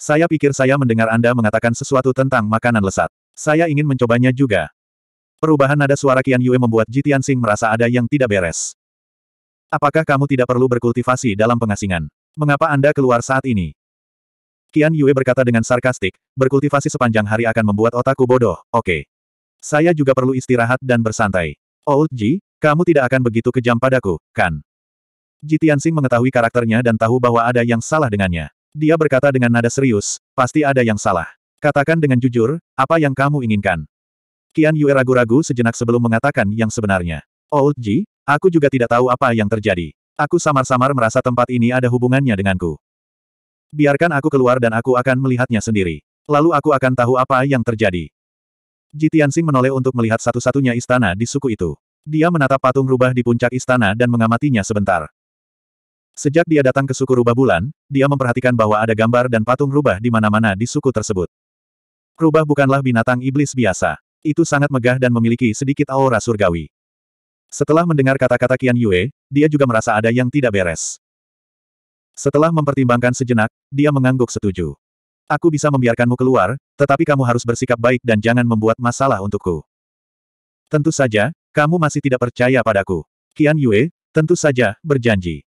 S1: Saya pikir saya mendengar Anda mengatakan sesuatu tentang makanan lesat. Saya ingin mencobanya juga. Perubahan nada suara Qian Yue membuat Ji Tianxing merasa ada yang tidak beres. Apakah kamu tidak perlu berkultivasi dalam pengasingan? Mengapa Anda keluar saat ini? Qian Yue berkata dengan sarkastik, berkultivasi sepanjang hari akan membuat otakku bodoh, oke. Okay. Saya juga perlu istirahat dan bersantai. Old Ji, kamu tidak akan begitu kejam padaku, kan? Jitiansing mengetahui karakternya dan tahu bahwa ada yang salah dengannya. Dia berkata dengan nada serius, pasti ada yang salah. Katakan dengan jujur, apa yang kamu inginkan? Kian Yue ragu-ragu sejenak sebelum mengatakan yang sebenarnya. Old oh, Ji, aku juga tidak tahu apa yang terjadi. Aku samar-samar merasa tempat ini ada hubungannya denganku. Biarkan aku keluar dan aku akan melihatnya sendiri. Lalu aku akan tahu apa yang terjadi. Jitiansing menoleh untuk melihat satu-satunya istana di suku itu. Dia menatap patung rubah di puncak istana dan mengamatinya sebentar. Sejak dia datang ke suku rubah bulan, dia memperhatikan bahwa ada gambar dan patung rubah di mana-mana di suku tersebut. Rubah bukanlah binatang iblis biasa. Itu sangat megah dan memiliki sedikit aura surgawi. Setelah mendengar kata-kata Qian Yue, dia juga merasa ada yang tidak beres. Setelah mempertimbangkan sejenak, dia mengangguk setuju. Aku bisa membiarkanmu keluar, tetapi kamu harus bersikap baik dan jangan membuat masalah untukku. Tentu saja, kamu masih tidak percaya padaku. Qian Yue, tentu saja, berjanji.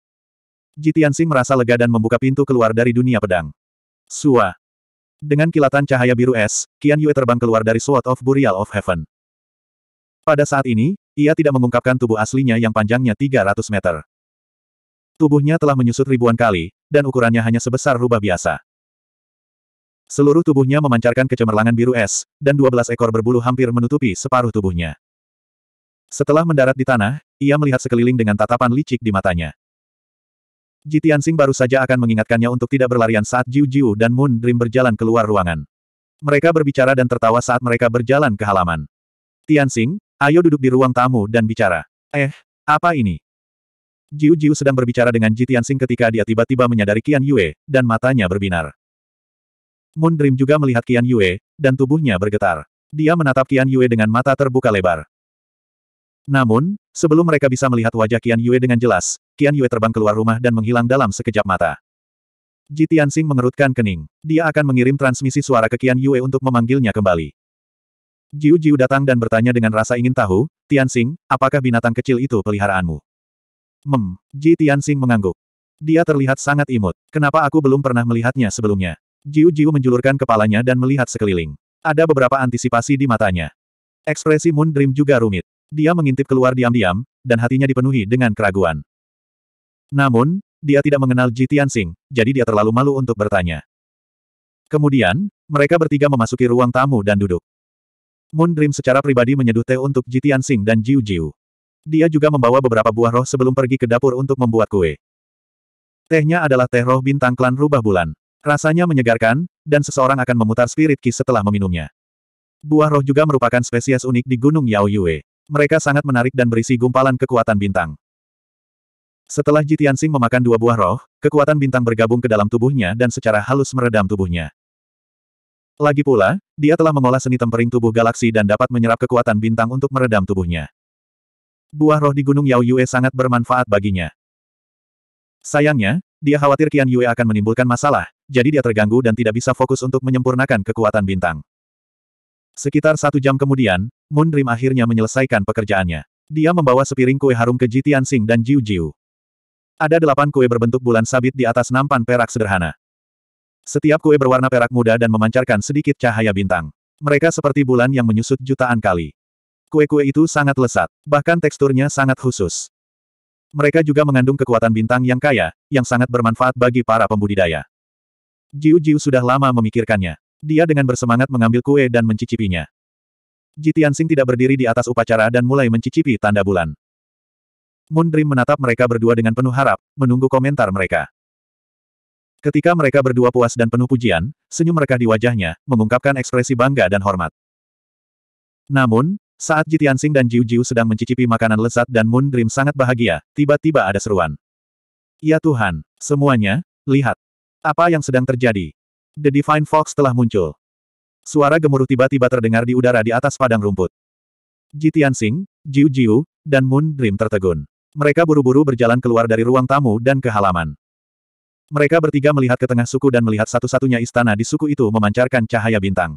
S1: Jitiansing merasa lega dan membuka pintu keluar dari dunia pedang. Sua. Dengan kilatan cahaya biru es, Qian Yue terbang keluar dari Sword of Burial of Heaven. Pada saat ini, ia tidak mengungkapkan tubuh aslinya yang panjangnya 300 meter. Tubuhnya telah menyusut ribuan kali, dan ukurannya hanya sebesar rubah biasa. Seluruh tubuhnya memancarkan kecemerlangan biru es, dan 12 ekor berbulu hampir menutupi separuh tubuhnya. Setelah mendarat di tanah, ia melihat sekeliling dengan tatapan licik di matanya. Ji Tianxing baru saja akan mengingatkannya untuk tidak berlarian saat Jiu Jiu dan Moon Dream berjalan keluar ruangan. Mereka berbicara dan tertawa saat mereka berjalan ke halaman. Tianxing, ayo duduk di ruang tamu dan bicara. Eh, apa ini? Jiu Jiu sedang berbicara dengan Ji Tianxing ketika dia tiba-tiba menyadari Qian Yue, dan matanya berbinar. Moon Dream juga melihat Qian Yue, dan tubuhnya bergetar. Dia menatap Qian Yue dengan mata terbuka lebar. Namun, sebelum mereka bisa melihat wajah Qian Yue dengan jelas, Qian Yue terbang keluar rumah dan menghilang dalam sekejap mata. Ji Tianxing mengerutkan kening. Dia akan mengirim transmisi suara ke Qian Yue untuk memanggilnya kembali. Jiu Jiu datang dan bertanya dengan rasa ingin tahu, Tianxing, apakah binatang kecil itu peliharaanmu? Mem, Ji Tianxing mengangguk. Dia terlihat sangat imut. Kenapa aku belum pernah melihatnya sebelumnya? Jiu Jiu menjulurkan kepalanya dan melihat sekeliling. Ada beberapa antisipasi di matanya. Ekspresi Moon Dream juga rumit. Dia mengintip keluar diam-diam, dan hatinya dipenuhi dengan keraguan. Namun, dia tidak mengenal Ji Tianxing, jadi dia terlalu malu untuk bertanya. Kemudian, mereka bertiga memasuki ruang tamu dan duduk. Moon Dream secara pribadi menyeduh teh untuk Ji Tianxing dan Jiu Jiu. Dia juga membawa beberapa buah roh sebelum pergi ke dapur untuk membuat kue. Tehnya adalah teh roh bintang klan rubah bulan. Rasanya menyegarkan, dan seseorang akan memutar spirit ki setelah meminumnya. Buah roh juga merupakan spesies unik di Gunung Yao Yue. Mereka sangat menarik dan berisi gumpalan kekuatan bintang. Setelah Jitiansing memakan dua buah roh, kekuatan bintang bergabung ke dalam tubuhnya dan secara halus meredam tubuhnya. Lagi pula, dia telah mengolah seni tempering tubuh galaksi dan dapat menyerap kekuatan bintang untuk meredam tubuhnya. Buah roh di Gunung Yao Yue sangat bermanfaat baginya. Sayangnya, dia khawatir Qian Yue akan menimbulkan masalah, jadi dia terganggu dan tidak bisa fokus untuk menyempurnakan kekuatan bintang. Sekitar satu jam kemudian, Moon Dream akhirnya menyelesaikan pekerjaannya. Dia membawa sepiring kue harum ke Ji Tianxing dan Jiu Jiu. Ada delapan kue berbentuk bulan sabit di atas nampan perak sederhana. Setiap kue berwarna perak muda dan memancarkan sedikit cahaya bintang. Mereka seperti bulan yang menyusut jutaan kali. Kue-kue itu sangat lesat, bahkan teksturnya sangat khusus. Mereka juga mengandung kekuatan bintang yang kaya, yang sangat bermanfaat bagi para pembudidaya. Jiu Jiu sudah lama memikirkannya. Dia dengan bersemangat mengambil kue dan mencicipinya. Jitiansing tidak berdiri di atas upacara dan mulai mencicipi tanda bulan. Moon menatap mereka berdua dengan penuh harap, menunggu komentar mereka. Ketika mereka berdua puas dan penuh pujian, senyum mereka di wajahnya, mengungkapkan ekspresi bangga dan hormat. Namun, saat Jitiansing dan Jiu Jiu sedang mencicipi makanan lezat dan Moon sangat bahagia, tiba-tiba ada seruan. Ya Tuhan, semuanya, lihat. Apa yang sedang terjadi? The Divine Fox telah muncul. Suara gemuruh tiba-tiba terdengar di udara di atas padang rumput. Ji Tianxing, Jiu Jiu, dan Moon Dream tertegun. Mereka buru-buru berjalan keluar dari ruang tamu dan ke halaman. Mereka bertiga melihat ke tengah suku dan melihat satu-satunya istana di suku itu memancarkan cahaya bintang.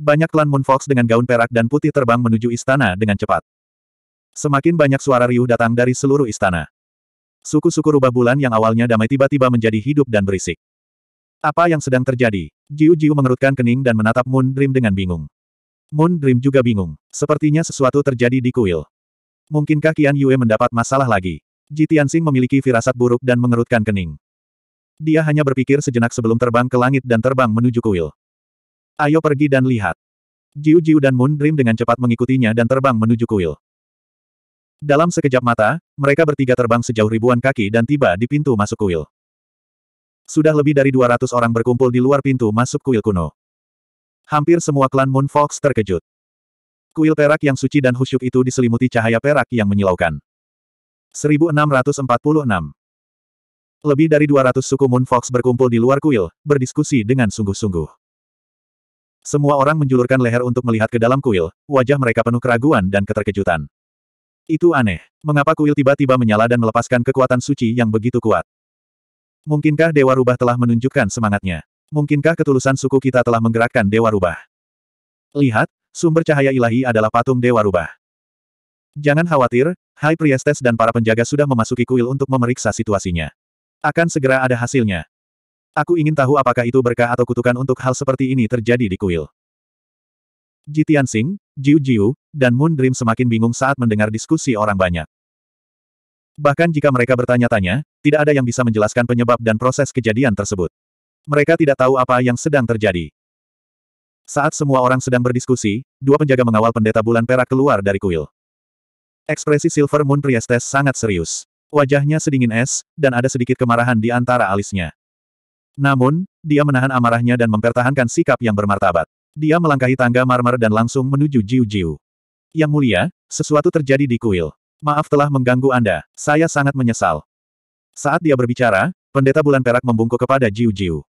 S1: Banyak klan Moon Fox dengan gaun perak dan putih terbang menuju istana dengan cepat. Semakin banyak suara riuh datang dari seluruh istana. Suku-suku rubah bulan yang awalnya damai tiba-tiba menjadi hidup dan berisik. Apa yang sedang terjadi? Jiu Jiu mengerutkan kening dan menatap Moon Dream dengan bingung. Moon Dream juga bingung. Sepertinya sesuatu terjadi di kuil. Mungkinkah Qian Yue mendapat masalah lagi? Ji Tianxing memiliki firasat buruk dan mengerutkan kening. Dia hanya berpikir sejenak sebelum terbang ke langit dan terbang menuju kuil. Ayo pergi dan lihat. Jiu Jiu dan Moon Dream dengan cepat mengikutinya dan terbang menuju kuil. Dalam sekejap mata, mereka bertiga terbang sejauh ribuan kaki dan tiba di pintu masuk kuil. Sudah lebih dari 200 orang berkumpul di luar pintu masuk kuil kuno. Hampir semua klan Moon Fox terkejut. Kuil perak yang suci dan husyuk itu diselimuti cahaya perak yang menyilaukan. 1646 Lebih dari 200 suku Moon Fox berkumpul di luar kuil, berdiskusi dengan sungguh-sungguh. Semua orang menjulurkan leher untuk melihat ke dalam kuil, wajah mereka penuh keraguan dan keterkejutan. Itu aneh. Mengapa kuil tiba-tiba menyala dan melepaskan kekuatan suci yang begitu kuat? Mungkinkah Dewa Rubah telah menunjukkan semangatnya? Mungkinkah ketulusan suku kita telah menggerakkan Dewa Rubah? Lihat, sumber cahaya ilahi adalah patung Dewa Rubah. Jangan khawatir, Hai Priestess dan para penjaga sudah memasuki kuil untuk memeriksa situasinya. Akan segera ada hasilnya. Aku ingin tahu apakah itu berkah atau kutukan untuk hal seperti ini terjadi di kuil. Jitian Singh, Jiu Jiu, dan Moon Dream semakin bingung saat mendengar diskusi orang banyak. Bahkan jika mereka bertanya-tanya, tidak ada yang bisa menjelaskan penyebab dan proses kejadian tersebut. Mereka tidak tahu apa yang sedang terjadi. Saat semua orang sedang berdiskusi, dua penjaga mengawal pendeta bulan perak keluar dari kuil. Ekspresi Silver Moon Priestess sangat serius. Wajahnya sedingin es, dan ada sedikit kemarahan di antara alisnya. Namun, dia menahan amarahnya dan mempertahankan sikap yang bermartabat. Dia melangkahi tangga marmer dan langsung menuju Jiu Jiu. Yang mulia, sesuatu terjadi di kuil. Maaf telah mengganggu Anda, saya sangat menyesal. Saat dia berbicara, pendeta bulan perak membungkuk kepada Jiu Jiu.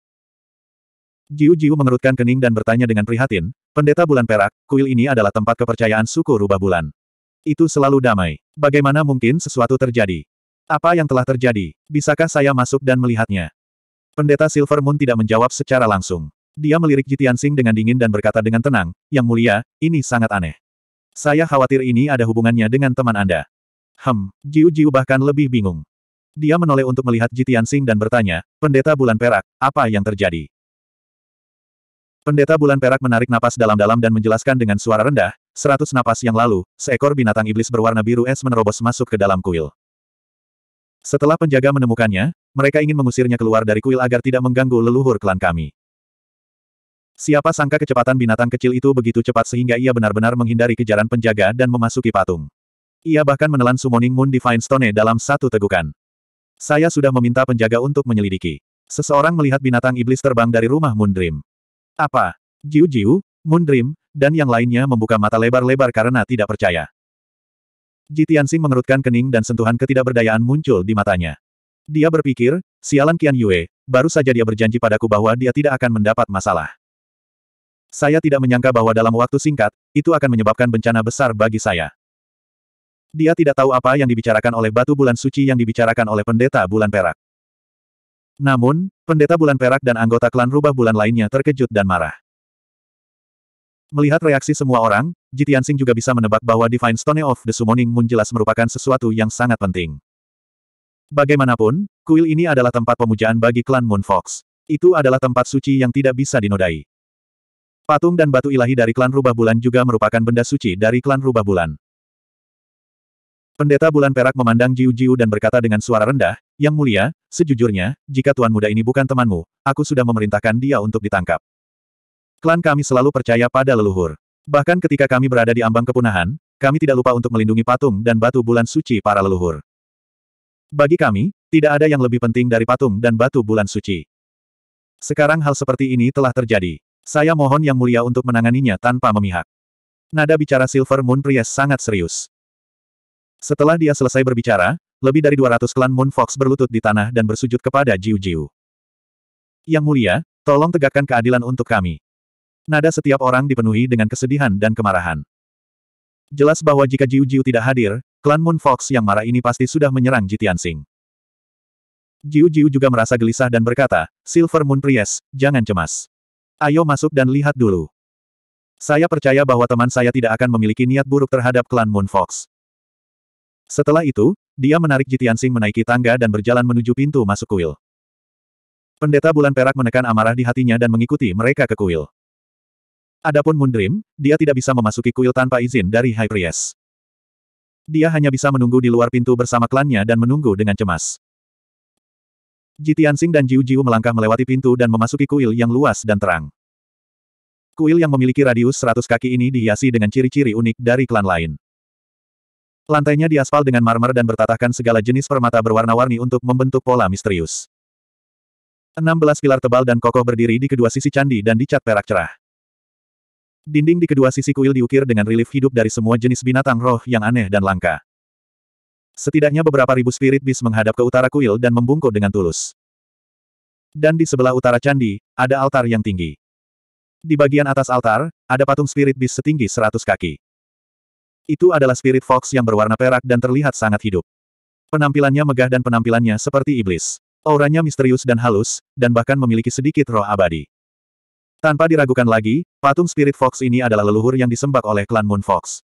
S1: Jiu Jiu mengerutkan kening dan bertanya dengan prihatin, pendeta bulan perak, kuil ini adalah tempat kepercayaan suku rubah bulan. Itu selalu damai. Bagaimana mungkin sesuatu terjadi? Apa yang telah terjadi? Bisakah saya masuk dan melihatnya? Pendeta Silver Moon tidak menjawab secara langsung. Dia melirik Jitian Sing dengan dingin dan berkata dengan tenang, Yang mulia, ini sangat aneh. Saya khawatir ini ada hubungannya dengan teman Anda. Hem, Jiu Jiu bahkan lebih bingung. Dia menoleh untuk melihat Sing dan bertanya, Pendeta Bulan Perak, apa yang terjadi? Pendeta Bulan Perak menarik napas dalam-dalam dan menjelaskan dengan suara rendah, seratus napas yang lalu, seekor binatang iblis berwarna biru es menerobos masuk ke dalam kuil. Setelah penjaga menemukannya, mereka ingin mengusirnya keluar dari kuil agar tidak mengganggu leluhur klan kami. Siapa sangka kecepatan binatang kecil itu begitu cepat sehingga ia benar-benar menghindari kejaran penjaga dan memasuki patung. Ia bahkan menelan summoning Moon Divine Stone dalam satu tegukan. Saya sudah meminta penjaga untuk menyelidiki. Seseorang melihat binatang iblis terbang dari rumah Moon Dream. Apa? Jiu Jiu, Moon Dream, dan yang lainnya membuka mata lebar-lebar karena tidak percaya. Ji Tianxing mengerutkan kening dan sentuhan ketidakberdayaan muncul di matanya. Dia berpikir, sialan Qian Yue, baru saja dia berjanji padaku bahwa dia tidak akan mendapat masalah. Saya tidak menyangka bahwa dalam waktu singkat, itu akan menyebabkan bencana besar bagi saya. Dia tidak tahu apa yang dibicarakan oleh batu bulan suci yang dibicarakan oleh pendeta bulan perak. Namun, pendeta bulan perak dan anggota klan rubah bulan lainnya terkejut dan marah. Melihat reaksi semua orang, Jitian Sing juga bisa menebak bahwa Divine Stone of the Summoning Moon jelas merupakan sesuatu yang sangat penting. Bagaimanapun, kuil ini adalah tempat pemujaan bagi klan Moon Fox. Itu adalah tempat suci yang tidak bisa dinodai. Patung dan batu ilahi dari klan rubah bulan juga merupakan benda suci dari klan rubah bulan. Pendeta Bulan Perak memandang Jiu Jiu dan berkata dengan suara rendah, Yang mulia, sejujurnya, jika tuan muda ini bukan temanmu, aku sudah memerintahkan dia untuk ditangkap. Klan kami selalu percaya pada leluhur. Bahkan ketika kami berada di ambang kepunahan, kami tidak lupa untuk melindungi patung dan batu bulan suci para leluhur. Bagi kami, tidak ada yang lebih penting dari patung dan batu bulan suci. Sekarang hal seperti ini telah terjadi. Saya mohon Yang Mulia untuk menanganinya tanpa memihak. Nada bicara Silver Moon Priest sangat serius. Setelah dia selesai berbicara, lebih dari 200 klan Moon Fox berlutut di tanah dan bersujud kepada Jiu Jiu. Yang mulia, tolong tegakkan keadilan untuk kami. Nada setiap orang dipenuhi dengan kesedihan dan kemarahan. Jelas bahwa jika Jiu Jiu tidak hadir, klan Moon Fox yang marah ini pasti sudah menyerang Jitian Sing. Jiu Jiu juga merasa gelisah dan berkata, Silver Moon Priest, jangan cemas. Ayo masuk dan lihat dulu. Saya percaya bahwa teman saya tidak akan memiliki niat buruk terhadap klan Moon Fox. Setelah itu, dia menarik Jitian Sing menaiki tangga dan berjalan menuju pintu masuk kuil. Pendeta bulan perak menekan amarah di hatinya dan mengikuti mereka ke kuil. Adapun Mundrim, dia tidak bisa memasuki kuil tanpa izin dari High Priest. Dia hanya bisa menunggu di luar pintu bersama klannya dan menunggu dengan cemas. Jitian Sing dan Jiu Jiu melangkah melewati pintu dan memasuki kuil yang luas dan terang. Kuil yang memiliki radius 100 kaki ini dihiasi dengan ciri-ciri unik dari klan lain. Lantainya diaspal dengan marmer dan bertatahkan segala jenis permata berwarna-warni untuk membentuk pola misterius. 16 pilar tebal dan kokoh berdiri di kedua sisi candi dan dicat perak cerah. Dinding di kedua sisi kuil diukir dengan relief hidup dari semua jenis binatang roh yang aneh dan langka. Setidaknya beberapa ribu spirit bis menghadap ke utara kuil dan membungkuk dengan tulus. Dan di sebelah utara candi, ada altar yang tinggi. Di bagian atas altar, ada patung spirit bis setinggi 100 kaki. Itu adalah spirit fox yang berwarna perak dan terlihat sangat hidup. Penampilannya megah dan penampilannya seperti iblis. Auranya misterius dan halus, dan bahkan memiliki sedikit roh abadi. Tanpa diragukan lagi, patung spirit fox ini adalah leluhur yang disembah oleh klan Moon Fox.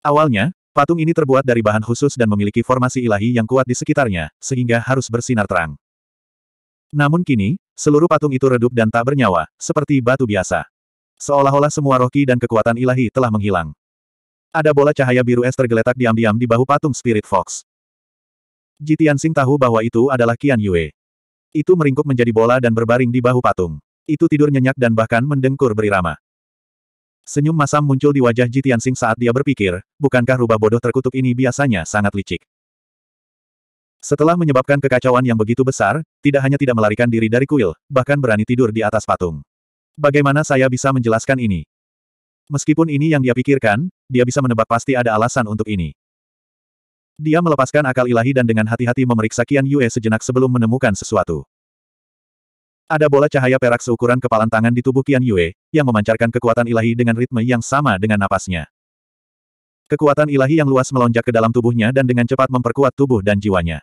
S1: Awalnya, patung ini terbuat dari bahan khusus dan memiliki formasi ilahi yang kuat di sekitarnya, sehingga harus bersinar terang. Namun kini, seluruh patung itu redup dan tak bernyawa, seperti batu biasa. Seolah-olah semua roki dan kekuatan ilahi telah menghilang. Ada bola cahaya biru es tergeletak diam-diam di bahu patung Spirit Fox. Ji Tianxing tahu bahwa itu adalah Qian Yue. Itu meringkuk menjadi bola dan berbaring di bahu patung. Itu tidur nyenyak dan bahkan mendengkur berirama. Senyum masam muncul di wajah Ji Tianxing saat dia berpikir, bukankah rubah bodoh terkutuk ini biasanya sangat licik. Setelah menyebabkan kekacauan yang begitu besar, tidak hanya tidak melarikan diri dari kuil, bahkan berani tidur di atas patung. Bagaimana saya bisa menjelaskan ini? Meskipun ini yang dia pikirkan, dia bisa menebak pasti ada alasan untuk ini. Dia melepaskan akal ilahi dan dengan hati-hati memeriksa Qian Yue sejenak sebelum menemukan sesuatu. Ada bola cahaya perak seukuran kepalan tangan di tubuh Qian Yue, yang memancarkan kekuatan ilahi dengan ritme yang sama dengan napasnya. Kekuatan ilahi yang luas melonjak ke dalam tubuhnya dan dengan cepat memperkuat tubuh dan jiwanya.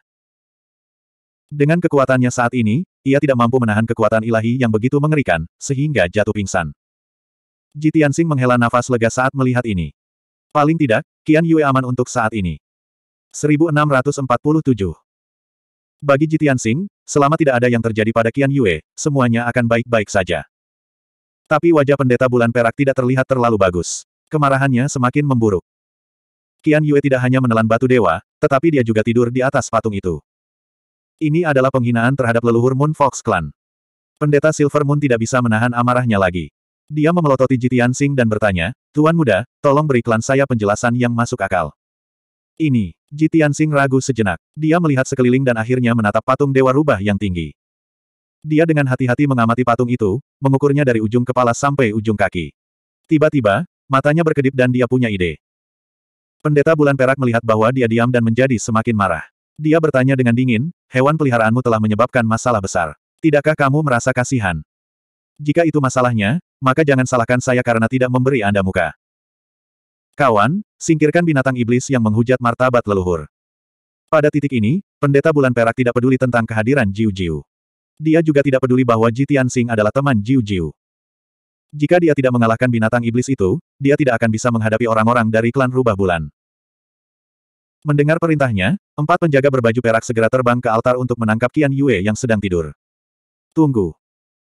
S1: Dengan kekuatannya saat ini, ia tidak mampu menahan kekuatan ilahi yang begitu mengerikan, sehingga jatuh pingsan. Ji Tianxing menghela nafas lega saat melihat ini. Paling tidak, Qian Yue aman untuk saat ini. 1647 Bagi Ji Tianxing, selama tidak ada yang terjadi pada Qian Yue, semuanya akan baik-baik saja. Tapi wajah pendeta bulan perak tidak terlihat terlalu bagus. Kemarahannya semakin memburuk. Qian Yue tidak hanya menelan batu dewa, tetapi dia juga tidur di atas patung itu. Ini adalah penghinaan terhadap leluhur Moon Fox Clan. Pendeta Silver Moon tidak bisa menahan amarahnya lagi. Dia memelototi Jitian Sing dan bertanya, Tuan muda, tolong beri klan saya penjelasan yang masuk akal. Ini, Jitian Sing ragu sejenak. Dia melihat sekeliling dan akhirnya menatap patung Dewa Rubah yang tinggi. Dia dengan hati-hati mengamati patung itu, mengukurnya dari ujung kepala sampai ujung kaki. Tiba-tiba, matanya berkedip dan dia punya ide. Pendeta Bulan Perak melihat bahwa dia diam dan menjadi semakin marah. Dia bertanya dengan dingin, hewan peliharaanmu telah menyebabkan masalah besar. Tidakkah kamu merasa kasihan? Jika itu masalahnya, maka jangan salahkan saya karena tidak memberi Anda muka. Kawan, singkirkan binatang iblis yang menghujat martabat leluhur. Pada titik ini, pendeta bulan perak tidak peduli tentang kehadiran Jiu Jiu. Dia juga tidak peduli bahwa Ji Tianxing adalah teman Jiu Jiu. Jika dia tidak mengalahkan binatang iblis itu, dia tidak akan bisa menghadapi orang-orang dari klan rubah bulan. Mendengar perintahnya, empat penjaga berbaju perak segera terbang ke altar untuk menangkap Kian Yue yang sedang tidur. Tunggu.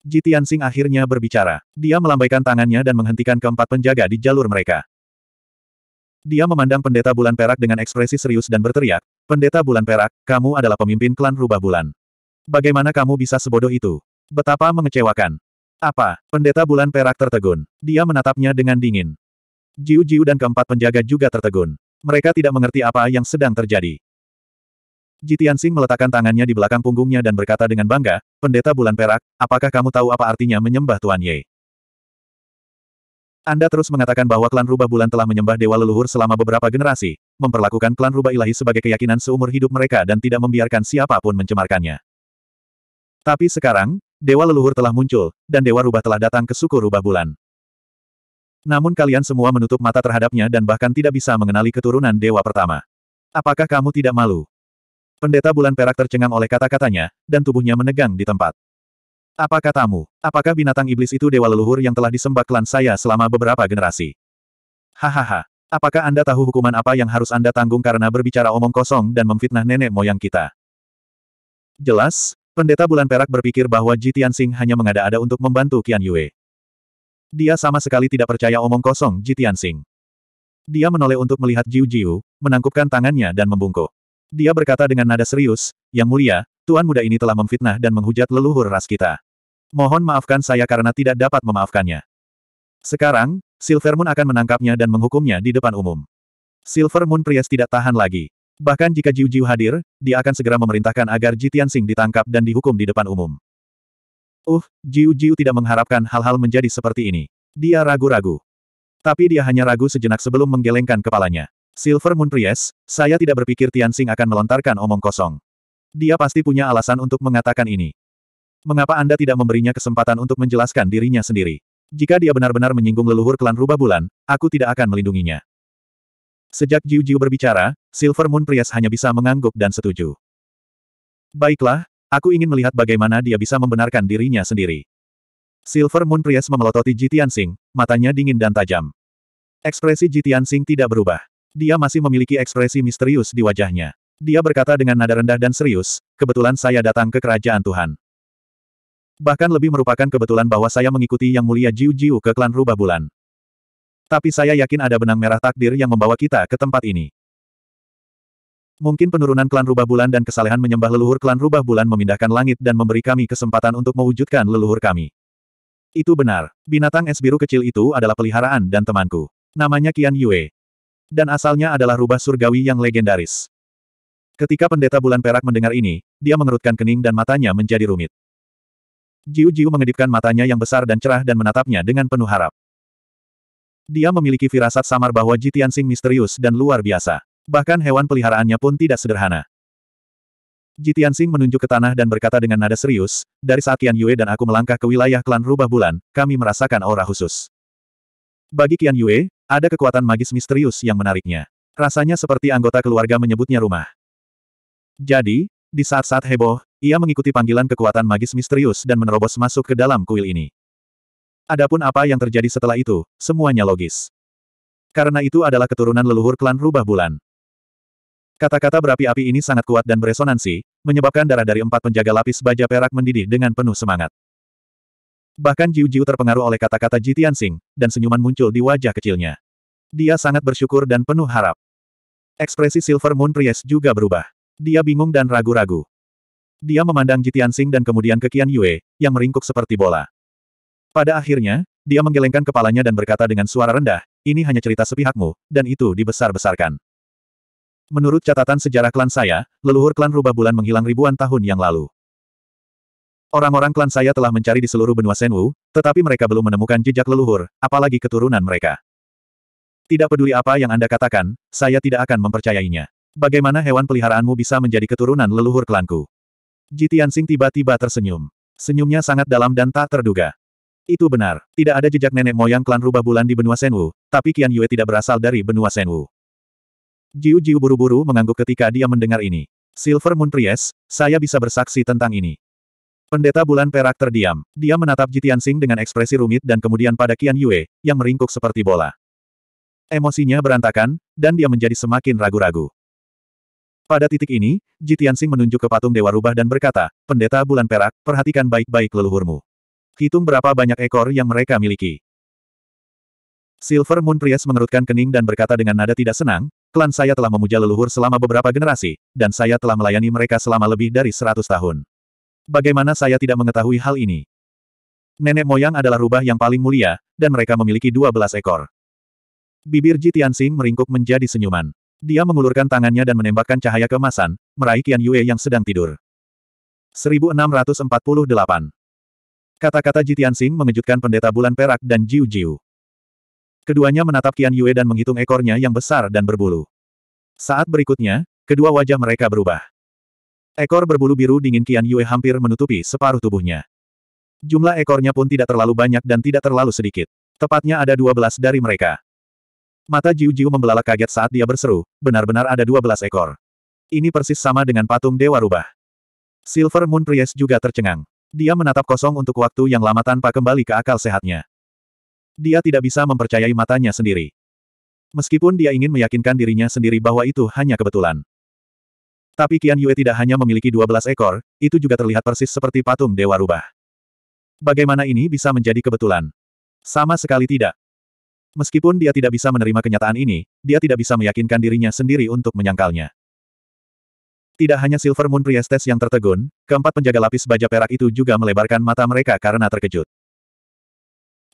S1: Jitian Sing akhirnya berbicara. Dia melambaikan tangannya dan menghentikan keempat penjaga di jalur mereka. Dia memandang pendeta bulan perak dengan ekspresi serius dan berteriak, Pendeta bulan perak, kamu adalah pemimpin klan rubah bulan. Bagaimana kamu bisa sebodoh itu? Betapa mengecewakan. Apa? Pendeta bulan perak tertegun. Dia menatapnya dengan dingin. Jiu Jiu dan keempat penjaga juga tertegun. Mereka tidak mengerti apa yang sedang terjadi. Jitian Sing meletakkan tangannya di belakang punggungnya dan berkata dengan bangga, Pendeta Bulan Perak, apakah kamu tahu apa artinya menyembah Tuan Ye? Anda terus mengatakan bahwa klan rubah bulan telah menyembah dewa leluhur selama beberapa generasi, memperlakukan klan rubah ilahi sebagai keyakinan seumur hidup mereka dan tidak membiarkan siapapun mencemarkannya. Tapi sekarang, dewa leluhur telah muncul, dan dewa rubah telah datang ke suku rubah bulan. Namun kalian semua menutup mata terhadapnya dan bahkan tidak bisa mengenali keturunan dewa pertama. Apakah kamu tidak malu? Pendeta bulan perak tercengang oleh kata-katanya, dan tubuhnya menegang di tempat. Apa katamu? Apakah binatang iblis itu dewa leluhur yang telah disembah klan saya selama beberapa generasi? Hahaha. Apakah Anda tahu hukuman apa yang harus Anda tanggung karena berbicara omong kosong dan memfitnah nenek moyang kita? Jelas, pendeta bulan perak berpikir bahwa Ji Sing hanya mengada-ada untuk membantu Qian Yue. Dia sama sekali tidak percaya omong kosong Ji Sing. Dia menoleh untuk melihat Jiu Jiu, menangkupkan tangannya dan membungkuk. Dia berkata dengan nada serius, Yang mulia, Tuan muda ini telah memfitnah dan menghujat leluhur ras kita. Mohon maafkan saya karena tidak dapat memaafkannya. Sekarang, Silver Moon akan menangkapnya dan menghukumnya di depan umum. Silver Moon Priest tidak tahan lagi. Bahkan jika Jiu Jiu hadir, dia akan segera memerintahkan agar Ji Sing ditangkap dan dihukum di depan umum. Uh, Jiu Jiu tidak mengharapkan hal-hal menjadi seperti ini. Dia ragu-ragu. Tapi dia hanya ragu sejenak sebelum menggelengkan kepalanya. Silver Moon Priest, saya tidak berpikir Tianxing akan melontarkan omong kosong. Dia pasti punya alasan untuk mengatakan ini. Mengapa Anda tidak memberinya kesempatan untuk menjelaskan dirinya sendiri? Jika dia benar-benar menyinggung leluhur klan rubah bulan, aku tidak akan melindunginya. Sejak Jiu Jiu berbicara, Silver Moon Priest hanya bisa mengangguk dan setuju. Baiklah, aku ingin melihat bagaimana dia bisa membenarkan dirinya sendiri. Silver Moon Priest memelototi Jitian Xing, matanya dingin dan tajam. Ekspresi Jitian Xing tidak berubah. Dia masih memiliki ekspresi misterius di wajahnya. Dia berkata dengan nada rendah dan serius, kebetulan saya datang ke kerajaan Tuhan. Bahkan lebih merupakan kebetulan bahwa saya mengikuti Yang Mulia Jiu Jiu ke klan Rubah Bulan. Tapi saya yakin ada benang merah takdir yang membawa kita ke tempat ini. Mungkin penurunan klan rubah bulan dan kesalehan menyembah leluhur klan rubah bulan memindahkan langit dan memberi kami kesempatan untuk mewujudkan leluhur kami. Itu benar. Binatang es biru kecil itu adalah peliharaan dan temanku. Namanya Kian Yue. Dan asalnya adalah rubah surgawi yang legendaris. Ketika pendeta bulan perak mendengar ini, dia mengerutkan kening dan matanya menjadi rumit. Jiu Jiu mengedipkan matanya yang besar dan cerah dan menatapnya dengan penuh harap. Dia memiliki firasat samar bahwa Jitian Sing misterius dan luar biasa. Bahkan hewan peliharaannya pun tidak sederhana. Jitian Sing menunjuk ke tanah dan berkata dengan nada serius, dari saat Tian Yue dan aku melangkah ke wilayah klan Rubah Bulan, kami merasakan aura khusus. Bagi Qian Yue, ada kekuatan magis misterius yang menariknya. Rasanya seperti anggota keluarga menyebutnya rumah. Jadi, di saat-saat heboh, ia mengikuti panggilan kekuatan magis misterius dan menerobos masuk ke dalam kuil ini. Adapun apa yang terjadi setelah itu, semuanya logis. Karena itu adalah keturunan leluhur klan rubah bulan. Kata-kata berapi-api ini sangat kuat dan beresonansi, menyebabkan darah dari empat penjaga lapis baja perak mendidih dengan penuh semangat. Bahkan Jiu Jiu terpengaruh oleh kata-kata Jitian Tianxing, dan senyuman muncul di wajah kecilnya. Dia sangat bersyukur dan penuh harap. Ekspresi Silver Moon Priest juga berubah. Dia bingung dan ragu-ragu. Dia memandang Jitian Tianxing dan kemudian ke Qian Yue, yang meringkuk seperti bola. Pada akhirnya, dia menggelengkan kepalanya dan berkata dengan suara rendah, ini hanya cerita sepihakmu, dan itu dibesar-besarkan. Menurut catatan sejarah klan saya, leluhur klan Rubah Bulan menghilang ribuan tahun yang lalu. Orang-orang klan saya telah mencari di seluruh benua Senwu, tetapi mereka belum menemukan jejak leluhur, apalagi keturunan mereka. Tidak peduli apa yang Anda katakan, saya tidak akan mempercayainya. Bagaimana hewan peliharaanmu bisa menjadi keturunan leluhur klanku? Jitian Sing tiba-tiba tersenyum. Senyumnya sangat dalam dan tak terduga. Itu benar, tidak ada jejak nenek moyang klan rubah bulan di benua Senwu, tapi Qian Yue tidak berasal dari benua Senwu. Jiu Jiu buru-buru mengangguk ketika dia mendengar ini. Silver Moon Priest, saya bisa bersaksi tentang ini. Pendeta bulan perak terdiam. Dia menatap Jitian Sing dengan ekspresi rumit dan kemudian pada Qian Yue, yang meringkuk seperti bola. Emosinya berantakan, dan dia menjadi semakin ragu-ragu. Pada titik ini, Jitian Sing menunjuk ke patung Dewa Rubah dan berkata, Pendeta bulan perak, perhatikan baik-baik leluhurmu. Hitung berapa banyak ekor yang mereka miliki. Silver Moon Priest mengerutkan kening dan berkata dengan nada tidak senang, klan saya telah memuja leluhur selama beberapa generasi, dan saya telah melayani mereka selama lebih dari seratus tahun. Bagaimana saya tidak mengetahui hal ini? Nenek moyang adalah rubah yang paling mulia, dan mereka memiliki dua belas ekor. Bibir Ji Tianxing meringkuk menjadi senyuman. Dia mengulurkan tangannya dan menembakkan cahaya kemasan, meraih Qian Yue yang sedang tidur. 1648 Kata-kata Ji Tianxing mengejutkan pendeta bulan perak dan Jiu Jiu. Keduanya menatap Qian Yue dan menghitung ekornya yang besar dan berbulu. Saat berikutnya, kedua wajah mereka berubah. Ekor berbulu biru dingin Qian Yue hampir menutupi separuh tubuhnya. Jumlah ekornya pun tidak terlalu banyak dan tidak terlalu sedikit. Tepatnya ada dua belas dari mereka. Mata Jiu Jiu membelalak kaget saat dia berseru, benar-benar ada dua belas ekor. Ini persis sama dengan patung Dewa Rubah. Silver Moon Priest juga tercengang. Dia menatap kosong untuk waktu yang lama tanpa kembali ke akal sehatnya. Dia tidak bisa mempercayai matanya sendiri. Meskipun dia ingin meyakinkan dirinya sendiri bahwa itu hanya kebetulan. Tapi Qian Yue tidak hanya memiliki 12 ekor, itu juga terlihat persis seperti patung Dewa Rubah. Bagaimana ini bisa menjadi kebetulan? Sama sekali tidak. Meskipun dia tidak bisa menerima kenyataan ini, dia tidak bisa meyakinkan dirinya sendiri untuk menyangkalnya. Tidak hanya Silver Moon Priestess yang tertegun, keempat penjaga lapis baja perak itu juga melebarkan mata mereka karena terkejut.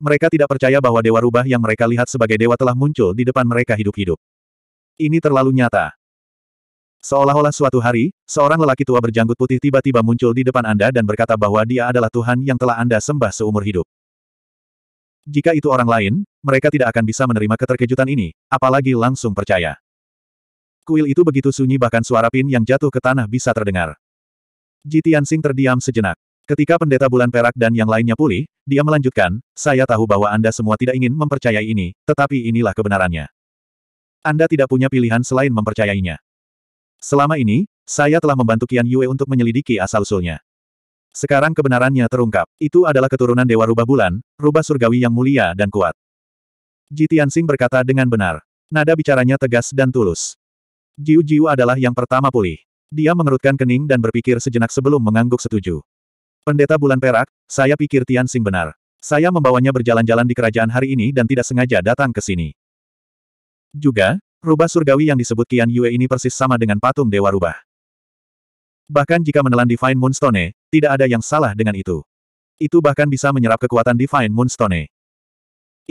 S1: Mereka tidak percaya bahwa Dewa Rubah yang mereka lihat sebagai dewa telah muncul di depan mereka hidup-hidup. Ini terlalu nyata. Seolah-olah suatu hari, seorang lelaki tua berjanggut putih tiba-tiba muncul di depan Anda dan berkata bahwa dia adalah Tuhan yang telah Anda sembah seumur hidup. Jika itu orang lain, mereka tidak akan bisa menerima keterkejutan ini, apalagi langsung percaya. Kuil itu begitu sunyi bahkan suara pin yang jatuh ke tanah bisa terdengar. Jitian Tianxing terdiam sejenak. Ketika pendeta bulan perak dan yang lainnya pulih, dia melanjutkan, saya tahu bahwa Anda semua tidak ingin mempercayai ini, tetapi inilah kebenarannya. Anda tidak punya pilihan selain mempercayainya. Selama ini, saya telah membantu Qian Yue untuk menyelidiki asal-usulnya. Sekarang kebenarannya terungkap. Itu adalah keturunan Dewa Rubah Bulan, Rubah Surgawi yang mulia dan kuat. Ji Tianxing berkata dengan benar. Nada bicaranya tegas dan tulus. Jiu Jiu adalah yang pertama pulih. Dia mengerutkan kening dan berpikir sejenak sebelum mengangguk setuju. Pendeta Bulan Perak, saya pikir Tianxing benar. Saya membawanya berjalan-jalan di kerajaan hari ini dan tidak sengaja datang ke sini. Juga, Rubah surgawi yang disebut Kian Yue ini persis sama dengan patung Dewa Rubah. Bahkan jika menelan Divine Moonstone, tidak ada yang salah dengan itu. Itu bahkan bisa menyerap kekuatan Divine Moonstone.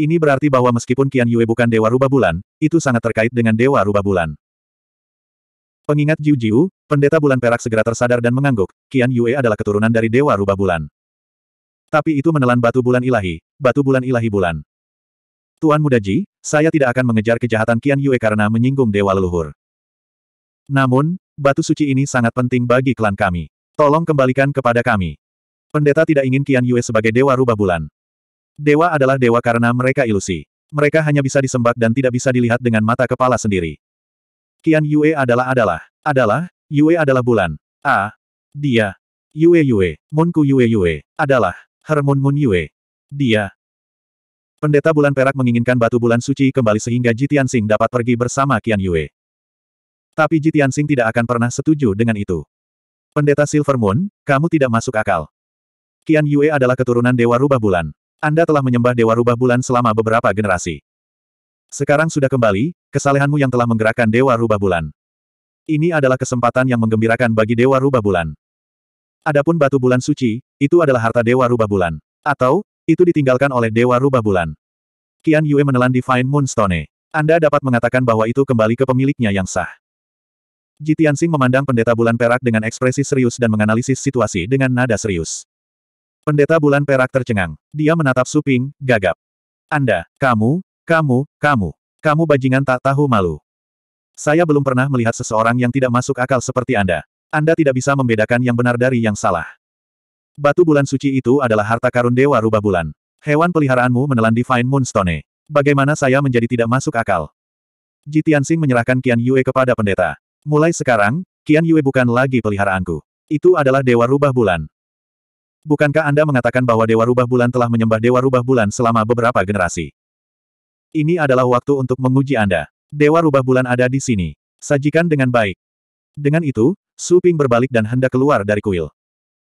S1: Ini berarti bahwa meskipun Kian Yue bukan Dewa Rubah Bulan, itu sangat terkait dengan Dewa Rubah Bulan. Pengingat Jiu Jiu, pendeta bulan perak segera tersadar dan mengangguk, Kian Yue adalah keturunan dari Dewa Rubah Bulan. Tapi itu menelan batu bulan ilahi, batu bulan ilahi bulan. Tuan Muda Ji, saya tidak akan mengejar kejahatan Qian Yue karena menyinggung Dewa Leluhur. Namun, batu suci ini sangat penting bagi klan kami. Tolong kembalikan kepada kami. Pendeta tidak ingin Qian Yue sebagai Dewa Rubah Bulan. Dewa adalah dewa karena mereka ilusi. Mereka hanya bisa disembah dan tidak bisa dilihat dengan mata kepala sendiri. Qian Yue adalah adalah. Adalah, Yue adalah bulan. A. Dia. Yue Yue, Munku Yue Yue, adalah, Hermun Mun Yue. Dia, Pendeta Bulan Perak menginginkan batu bulan suci kembali sehingga Jitian Sing dapat pergi bersama Qian Yue. Tapi Jitian Sing tidak akan pernah setuju dengan itu. Pendeta Silver Moon, kamu tidak masuk akal. Qian Yue adalah keturunan Dewa Rubah Bulan. Anda telah menyembah Dewa Rubah Bulan selama beberapa generasi. Sekarang sudah kembali, kesalehanmu yang telah menggerakkan Dewa Rubah Bulan. Ini adalah kesempatan yang menggembirakan bagi Dewa Rubah Bulan. Adapun batu bulan suci, itu adalah harta Dewa Rubah Bulan. Atau, itu ditinggalkan oleh Dewa Rubah Bulan. Kian Yue menelan Divine Moonstone. Anda dapat mengatakan bahwa itu kembali ke pemiliknya yang sah. Sing memandang pendeta bulan perak dengan ekspresi serius dan menganalisis situasi dengan nada serius. Pendeta bulan perak tercengang. Dia menatap Suping, gagap. Anda, kamu, kamu, kamu. Kamu bajingan tak tahu malu. Saya belum pernah melihat seseorang yang tidak masuk akal seperti Anda. Anda tidak bisa membedakan yang benar dari yang salah. Batu bulan suci itu adalah harta karun Dewa Rubah Bulan. Hewan peliharaanmu menelan Divine Moonstone. Bagaimana saya menjadi tidak masuk akal? Ji Tianxing menyerahkan Qian Yue kepada pendeta. Mulai sekarang, Qian Yue bukan lagi peliharaanku. Itu adalah Dewa Rubah Bulan. Bukankah Anda mengatakan bahwa Dewa Rubah Bulan telah menyembah Dewa Rubah Bulan selama beberapa generasi? Ini adalah waktu untuk menguji Anda. Dewa Rubah Bulan ada di sini. Sajikan dengan baik. Dengan itu, Su Ping berbalik dan hendak keluar dari kuil.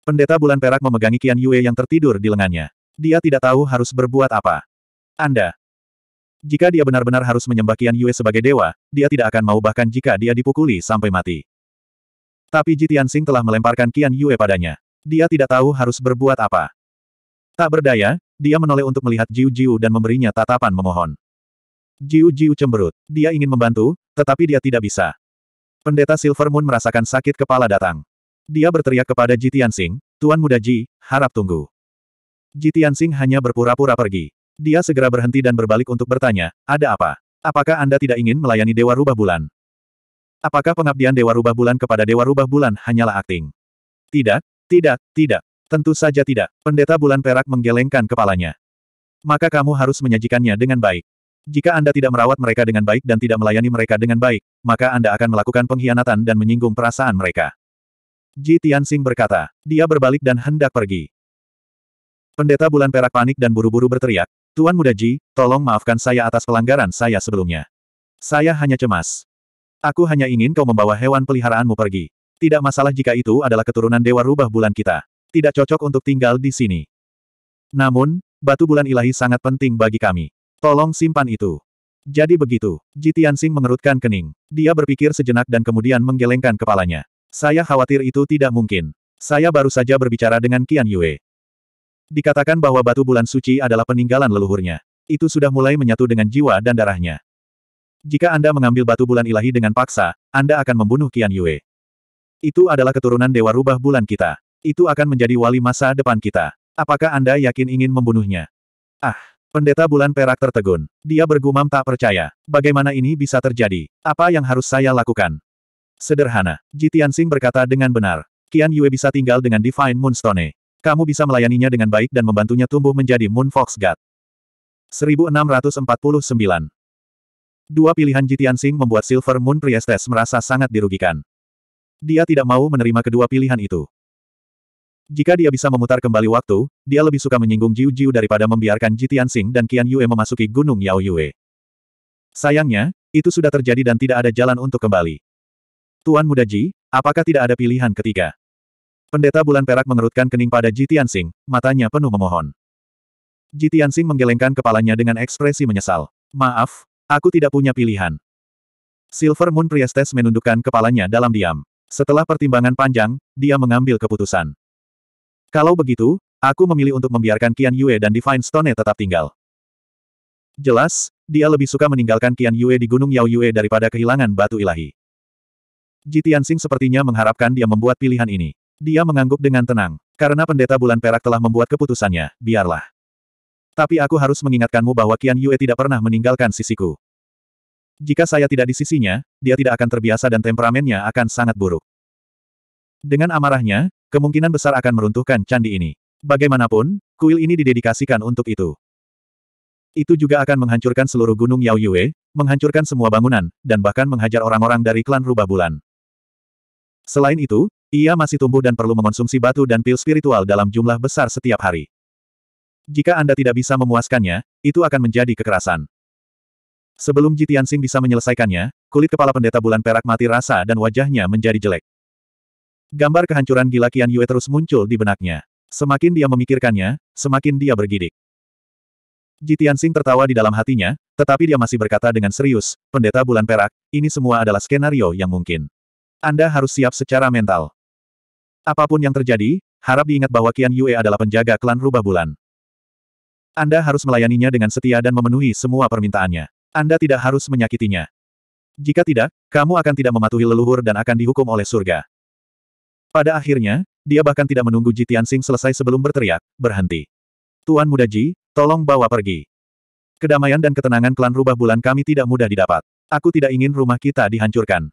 S1: Pendeta bulan perak memegangi Kian Yue yang tertidur di lengannya. Dia tidak tahu harus berbuat apa. Anda. Jika dia benar-benar harus menyembah Kian Yue sebagai dewa, dia tidak akan mau bahkan jika dia dipukuli sampai mati. Tapi Jitian Sing telah melemparkan Kian Yue padanya. Dia tidak tahu harus berbuat apa. Tak berdaya, dia menoleh untuk melihat Jiu Jiu dan memberinya tatapan memohon. Jiu Jiu cemberut. Dia ingin membantu, tetapi dia tidak bisa. Pendeta Silver Moon merasakan sakit kepala datang. Dia berteriak kepada Ji Tianxing, Tuan Muda Ji, harap tunggu. Ji Tianxing hanya berpura-pura pergi. Dia segera berhenti dan berbalik untuk bertanya, ada apa? Apakah Anda tidak ingin melayani Dewa Rubah Bulan? Apakah pengabdian Dewa Rubah Bulan kepada Dewa Rubah Bulan hanyalah akting? Tidak, tidak, tidak. Tentu saja tidak. Pendeta Bulan Perak menggelengkan kepalanya. Maka kamu harus menyajikannya dengan baik. Jika Anda tidak merawat mereka dengan baik dan tidak melayani mereka dengan baik, maka Anda akan melakukan pengkhianatan dan menyinggung perasaan mereka. Ji Tianxing berkata. Dia berbalik dan hendak pergi. Pendeta bulan perak panik dan buru-buru berteriak, Tuan Muda Ji, tolong maafkan saya atas pelanggaran saya sebelumnya. Saya hanya cemas. Aku hanya ingin kau membawa hewan peliharaanmu pergi. Tidak masalah jika itu adalah keturunan Dewa Rubah Bulan kita. Tidak cocok untuk tinggal di sini. Namun, batu bulan ilahi sangat penting bagi kami. Tolong simpan itu. Jadi begitu, Ji Tianxing mengerutkan kening. Dia berpikir sejenak dan kemudian menggelengkan kepalanya. Saya khawatir itu tidak mungkin. Saya baru saja berbicara dengan Qian Yue. Dikatakan bahwa batu bulan suci adalah peninggalan leluhurnya. Itu sudah mulai menyatu dengan jiwa dan darahnya. Jika Anda mengambil batu bulan ilahi dengan paksa, Anda akan membunuh Qian Yue. Itu adalah keturunan dewa rubah bulan kita. Itu akan menjadi wali masa depan kita. Apakah Anda yakin ingin membunuhnya? Ah, pendeta bulan perak tertegun. Dia bergumam tak percaya. Bagaimana ini bisa terjadi? Apa yang harus saya lakukan? Sederhana. Jitian Singh berkata dengan benar. Kian Yue bisa tinggal dengan Divine Moonstone. Kamu bisa melayaninya dengan baik dan membantunya tumbuh menjadi Moon Fox God. 1649 Dua pilihan Jitian Singh membuat Silver Moon Priestess merasa sangat dirugikan. Dia tidak mau menerima kedua pilihan itu. Jika dia bisa memutar kembali waktu, dia lebih suka menyinggung Jiu Jiu daripada membiarkan Jitian Singh dan Kian Yue memasuki Gunung Yao Yue. Sayangnya, itu sudah terjadi dan tidak ada jalan untuk kembali. Tuan Muda Ji, apakah tidak ada pilihan ketiga? Pendeta bulan perak mengerutkan kening pada Ji Tianxing, matanya penuh memohon. Ji Tianxing menggelengkan kepalanya dengan ekspresi menyesal. Maaf, aku tidak punya pilihan. Silver Moon Priestess menundukkan kepalanya dalam diam. Setelah pertimbangan panjang, dia mengambil keputusan. Kalau begitu, aku memilih untuk membiarkan Qian Yue dan Divine Stone tetap tinggal. Jelas, dia lebih suka meninggalkan Qian Yue di Gunung Yao Yue daripada kehilangan batu ilahi. Jitian Tianxing sepertinya mengharapkan dia membuat pilihan ini. Dia mengangguk dengan tenang. Karena pendeta bulan perak telah membuat keputusannya, biarlah. Tapi aku harus mengingatkanmu bahwa Qian Yue tidak pernah meninggalkan sisiku. Jika saya tidak di sisinya, dia tidak akan terbiasa dan temperamennya akan sangat buruk. Dengan amarahnya, kemungkinan besar akan meruntuhkan candi ini. Bagaimanapun, kuil ini didedikasikan untuk itu. Itu juga akan menghancurkan seluruh gunung Yao Yue, menghancurkan semua bangunan, dan bahkan menghajar orang-orang dari klan Rubah Bulan. Selain itu, ia masih tumbuh dan perlu mengonsumsi batu dan pil spiritual dalam jumlah besar setiap hari. Jika Anda tidak bisa memuaskannya, itu akan menjadi kekerasan. Sebelum Jitian Sing bisa menyelesaikannya, kulit kepala pendeta bulan perak mati rasa dan wajahnya menjadi jelek. Gambar kehancuran gila kian Yue terus muncul di benaknya. Semakin dia memikirkannya, semakin dia bergidik. Jitian Sing tertawa di dalam hatinya, tetapi dia masih berkata dengan serius, Pendeta Bulan Perak, ini semua adalah skenario yang mungkin. Anda harus siap secara mental. Apapun yang terjadi, harap diingat bahwa Qian Yue adalah penjaga klan rubah bulan. Anda harus melayaninya dengan setia dan memenuhi semua permintaannya. Anda tidak harus menyakitinya. Jika tidak, kamu akan tidak mematuhi leluhur dan akan dihukum oleh surga. Pada akhirnya, dia bahkan tidak menunggu Ji Tianxing selesai sebelum berteriak, berhenti. Tuan muda Ji, tolong bawa pergi. Kedamaian dan ketenangan klan rubah bulan kami tidak mudah didapat. Aku tidak ingin rumah kita dihancurkan.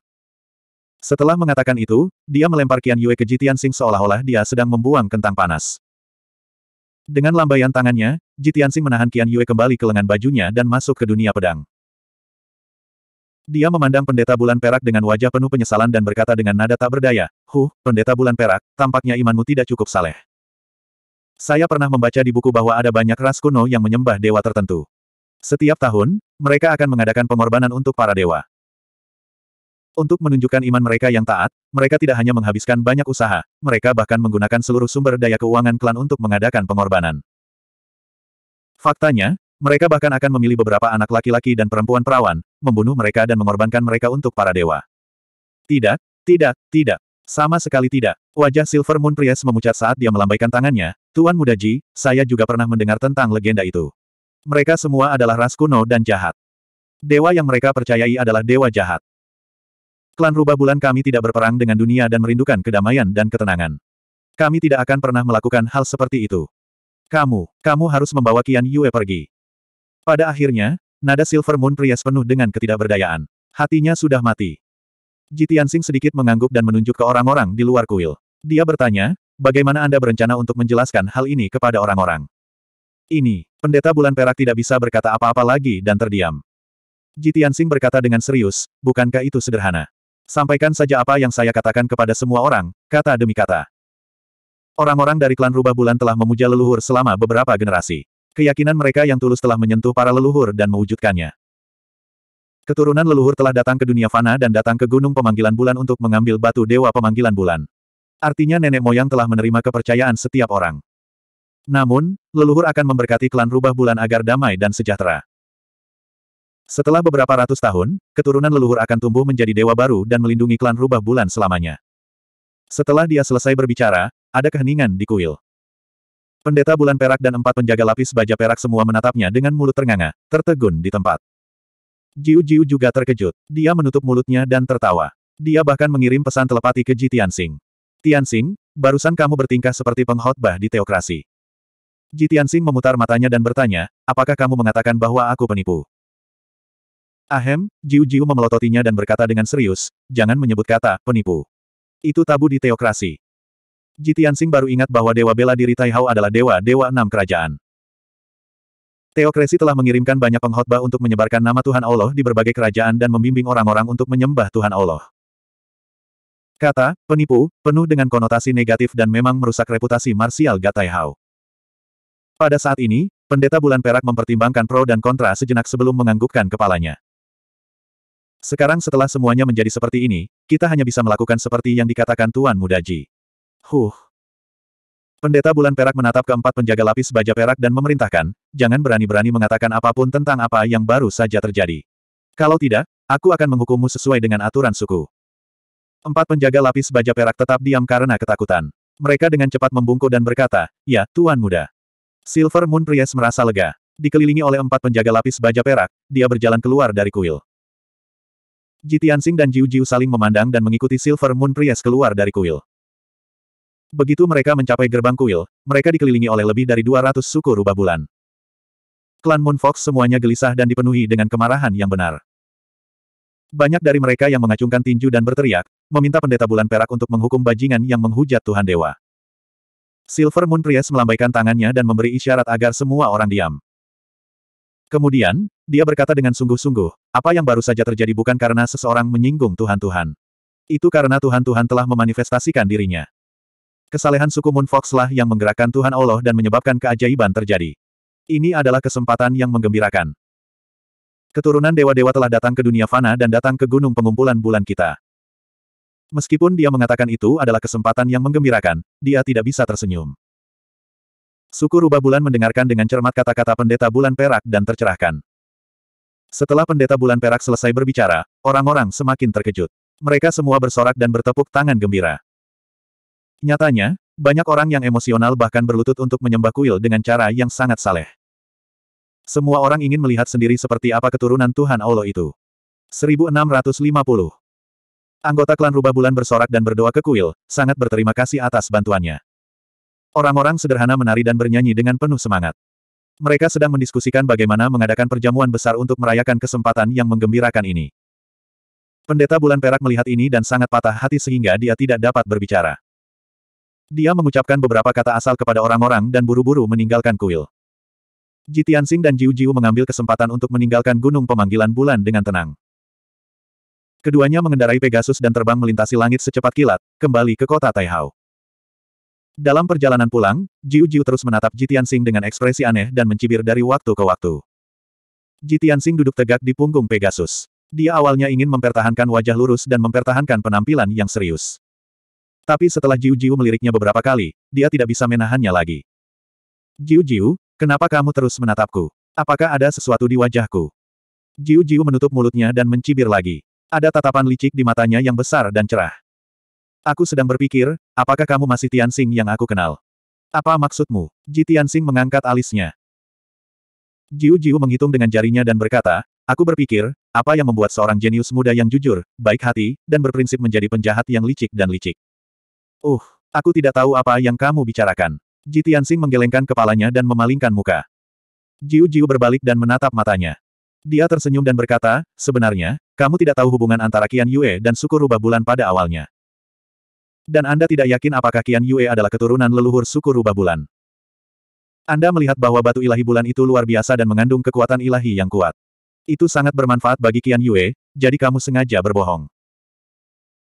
S1: Setelah mengatakan itu, dia melempar Qian Yue ke Jitian Sing seolah-olah dia sedang membuang kentang panas. Dengan lambaian tangannya, Jitian Sing menahan Qian Yue kembali ke lengan bajunya dan masuk ke dunia pedang. Dia memandang pendeta bulan perak dengan wajah penuh penyesalan dan berkata dengan nada tak berdaya, Huh, pendeta bulan perak, tampaknya imanmu tidak cukup saleh. Saya pernah membaca di buku bahwa ada banyak ras kuno yang menyembah dewa tertentu. Setiap tahun, mereka akan mengadakan pengorbanan untuk para dewa. Untuk menunjukkan iman mereka yang taat, mereka tidak hanya menghabiskan banyak usaha, mereka bahkan menggunakan seluruh sumber daya keuangan klan untuk mengadakan pengorbanan. Faktanya, mereka bahkan akan memilih beberapa anak laki-laki dan perempuan perawan, membunuh mereka dan mengorbankan mereka untuk para dewa. Tidak, tidak, tidak. Sama sekali tidak. Wajah Silver Moon Priest memucat saat dia melambaikan tangannya. Tuan Muda Ji, saya juga pernah mendengar tentang legenda itu. Mereka semua adalah ras kuno dan jahat. Dewa yang mereka percayai adalah dewa jahat. Klan Rubah Bulan kami tidak berperang dengan dunia dan merindukan kedamaian dan ketenangan. Kami tidak akan pernah melakukan hal seperti itu. Kamu, kamu harus membawa Kian Yue pergi. Pada akhirnya, nada Silver Moon Prias penuh dengan ketidakberdayaan. Hatinya sudah mati. Jitian Sing sedikit mengangguk dan menunjuk ke orang-orang di luar kuil. Dia bertanya, bagaimana Anda berencana untuk menjelaskan hal ini kepada orang-orang? Ini, pendeta bulan perak tidak bisa berkata apa-apa lagi dan terdiam. Jitian Sing berkata dengan serius, bukankah itu sederhana? Sampaikan saja apa yang saya katakan kepada semua orang, kata demi kata. Orang-orang dari klan Rubah Bulan telah memuja leluhur selama beberapa generasi. Keyakinan mereka yang tulus telah menyentuh para leluhur dan mewujudkannya. Keturunan leluhur telah datang ke dunia fana dan datang ke Gunung Pemanggilan Bulan untuk mengambil batu Dewa Pemanggilan Bulan. Artinya nenek moyang telah menerima kepercayaan setiap orang. Namun, leluhur akan memberkati klan Rubah Bulan agar damai dan sejahtera. Setelah beberapa ratus tahun, keturunan leluhur akan tumbuh menjadi dewa baru dan melindungi klan rubah bulan selamanya. Setelah dia selesai berbicara, ada keheningan di kuil. Pendeta bulan perak dan empat penjaga lapis baja perak semua menatapnya dengan mulut ternganga, tertegun di tempat. Jiu Jiu juga terkejut. Dia menutup mulutnya dan tertawa. Dia bahkan mengirim pesan telepati ke Ji Tianxing. Tianxing, barusan kamu bertingkah seperti pengkhotbah di teokrasi. Ji Tianxing memutar matanya dan bertanya, apakah kamu mengatakan bahwa aku penipu? Ahem, Jiu Jiu memelototinya dan berkata dengan serius, jangan menyebut kata, penipu. Itu tabu di teokrasi. Jitiansing baru ingat bahwa Dewa Bela Diri Taihao adalah dewa-dewa enam kerajaan. Teokrasi telah mengirimkan banyak pengkhotbah untuk menyebarkan nama Tuhan Allah di berbagai kerajaan dan membimbing orang-orang untuk menyembah Tuhan Allah. Kata, penipu, penuh dengan konotasi negatif dan memang merusak reputasi Marsial Gataihao. Pada saat ini, pendeta bulan perak mempertimbangkan pro dan kontra sejenak sebelum menganggukkan kepalanya. Sekarang setelah semuanya menjadi seperti ini, kita hanya bisa melakukan seperti yang dikatakan Tuan Muda Ji. Huh. Pendeta Bulan Perak menatap keempat penjaga lapis baja perak dan memerintahkan, jangan berani-berani mengatakan apapun tentang apa yang baru saja terjadi. Kalau tidak, aku akan menghukummu sesuai dengan aturan suku. Empat penjaga lapis baja perak tetap diam karena ketakutan. Mereka dengan cepat membungkuk dan berkata, ya, Tuan Muda. Silver Moon Priest merasa lega. Dikelilingi oleh empat penjaga lapis baja perak, dia berjalan keluar dari kuil. Ji Tianxing dan Jiu Jiu saling memandang dan mengikuti Silver Moon Priest keluar dari kuil. Begitu mereka mencapai gerbang kuil, mereka dikelilingi oleh lebih dari 200 suku rubah bulan. Klan Moon Fox semuanya gelisah dan dipenuhi dengan kemarahan yang benar. Banyak dari mereka yang mengacungkan tinju dan berteriak, meminta pendeta bulan perak untuk menghukum bajingan yang menghujat Tuhan Dewa. Silver Moon Priest melambaikan tangannya dan memberi isyarat agar semua orang diam. Kemudian, dia berkata dengan sungguh-sungguh, apa yang baru saja terjadi bukan karena seseorang menyinggung Tuhan-Tuhan. Itu karena Tuhan-Tuhan telah memanifestasikan dirinya. Kesalehan suku Moon Fox lah yang menggerakkan Tuhan Allah dan menyebabkan keajaiban terjadi. Ini adalah kesempatan yang menggembirakan. Keturunan dewa-dewa telah datang ke dunia fana dan datang ke gunung pengumpulan bulan kita. Meskipun dia mengatakan itu adalah kesempatan yang menggembirakan, dia tidak bisa tersenyum. Suku Rubah Bulan mendengarkan dengan cermat kata-kata pendeta Bulan Perak dan tercerahkan. Setelah pendeta Bulan Perak selesai berbicara, orang-orang semakin terkejut. Mereka semua bersorak dan bertepuk tangan gembira. Nyatanya, banyak orang yang emosional bahkan berlutut untuk menyembah kuil dengan cara yang sangat saleh. Semua orang ingin melihat sendiri seperti apa keturunan Tuhan Allah itu. 1650 Anggota klan Rubah Bulan bersorak dan berdoa ke kuil, sangat berterima kasih atas bantuannya. Orang-orang sederhana menari dan bernyanyi dengan penuh semangat. Mereka sedang mendiskusikan bagaimana mengadakan perjamuan besar untuk merayakan kesempatan yang menggembirakan ini. Pendeta Bulan Perak melihat ini dan sangat patah hati sehingga dia tidak dapat berbicara. Dia mengucapkan beberapa kata asal kepada orang-orang dan buru-buru meninggalkan kuil. Jitiansing dan Jiu Jiu mengambil kesempatan untuk meninggalkan gunung pemanggilan bulan dengan tenang. Keduanya mengendarai Pegasus dan terbang melintasi langit secepat kilat, kembali ke kota Taihao. Dalam perjalanan pulang, Jiu Jiu terus menatap Jitian Sing dengan ekspresi aneh dan mencibir dari waktu ke waktu. Jitian Sing duduk tegak di punggung Pegasus. Dia awalnya ingin mempertahankan wajah lurus dan mempertahankan penampilan yang serius. Tapi setelah Jiu Jiu meliriknya beberapa kali, dia tidak bisa menahannya lagi. Jiu Jiu, kenapa kamu terus menatapku? Apakah ada sesuatu di wajahku? Jiu Jiu menutup mulutnya dan mencibir lagi. Ada tatapan licik di matanya yang besar dan cerah. Aku sedang berpikir, apakah kamu masih Tianxing yang aku kenal? Apa maksudmu? Ji Tianxing mengangkat alisnya. Jiu Jiu menghitung dengan jarinya dan berkata, aku berpikir, apa yang membuat seorang jenius muda yang jujur, baik hati, dan berprinsip menjadi penjahat yang licik dan licik? Uh, aku tidak tahu apa yang kamu bicarakan. Ji Tianxing menggelengkan kepalanya dan memalingkan muka. Jiu Jiu berbalik dan menatap matanya. Dia tersenyum dan berkata, sebenarnya, kamu tidak tahu hubungan antara Qian Yue dan suku rubah bulan pada awalnya. Dan Anda tidak yakin apakah Kian Yue adalah keturunan leluhur suku rubah Bulan. Anda melihat bahwa batu ilahi bulan itu luar biasa dan mengandung kekuatan ilahi yang kuat. Itu sangat bermanfaat bagi Kian Yue, jadi kamu sengaja berbohong.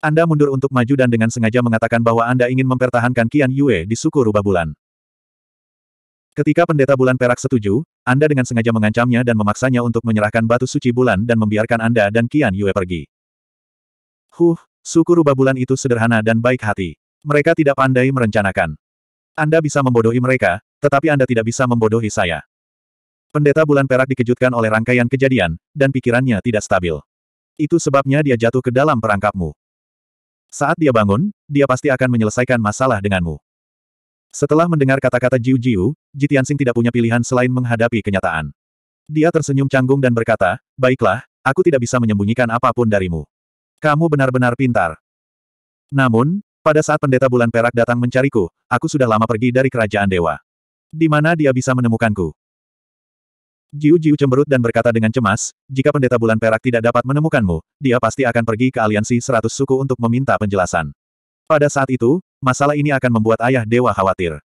S1: Anda mundur untuk maju dan dengan sengaja mengatakan bahwa Anda ingin mempertahankan Kian Yue di suku rubah bulan. Ketika pendeta bulan perak setuju, Anda dengan sengaja mengancamnya dan memaksanya untuk menyerahkan batu suci bulan dan membiarkan Anda dan Kian Yue pergi. Huh, Suku rubah bulan itu sederhana dan baik hati. Mereka tidak pandai merencanakan. Anda bisa membodohi mereka, tetapi Anda tidak bisa membodohi saya. Pendeta bulan perak dikejutkan oleh rangkaian kejadian, dan pikirannya tidak stabil. Itu sebabnya dia jatuh ke dalam perangkapmu. Saat dia bangun, dia pasti akan menyelesaikan masalah denganmu. Setelah mendengar kata-kata Jiu Jiu, Jitiansing tidak punya pilihan selain menghadapi kenyataan. Dia tersenyum canggung dan berkata, Baiklah, aku tidak bisa menyembunyikan apapun darimu. Kamu benar-benar pintar. Namun, pada saat pendeta bulan perak datang mencariku, aku sudah lama pergi dari kerajaan dewa. Di mana dia bisa menemukanku? Jiu Jiu cemberut dan berkata dengan cemas, jika pendeta bulan perak tidak dapat menemukanmu, dia pasti akan pergi ke aliansi seratus suku untuk meminta penjelasan. Pada saat itu, masalah ini akan membuat ayah dewa khawatir.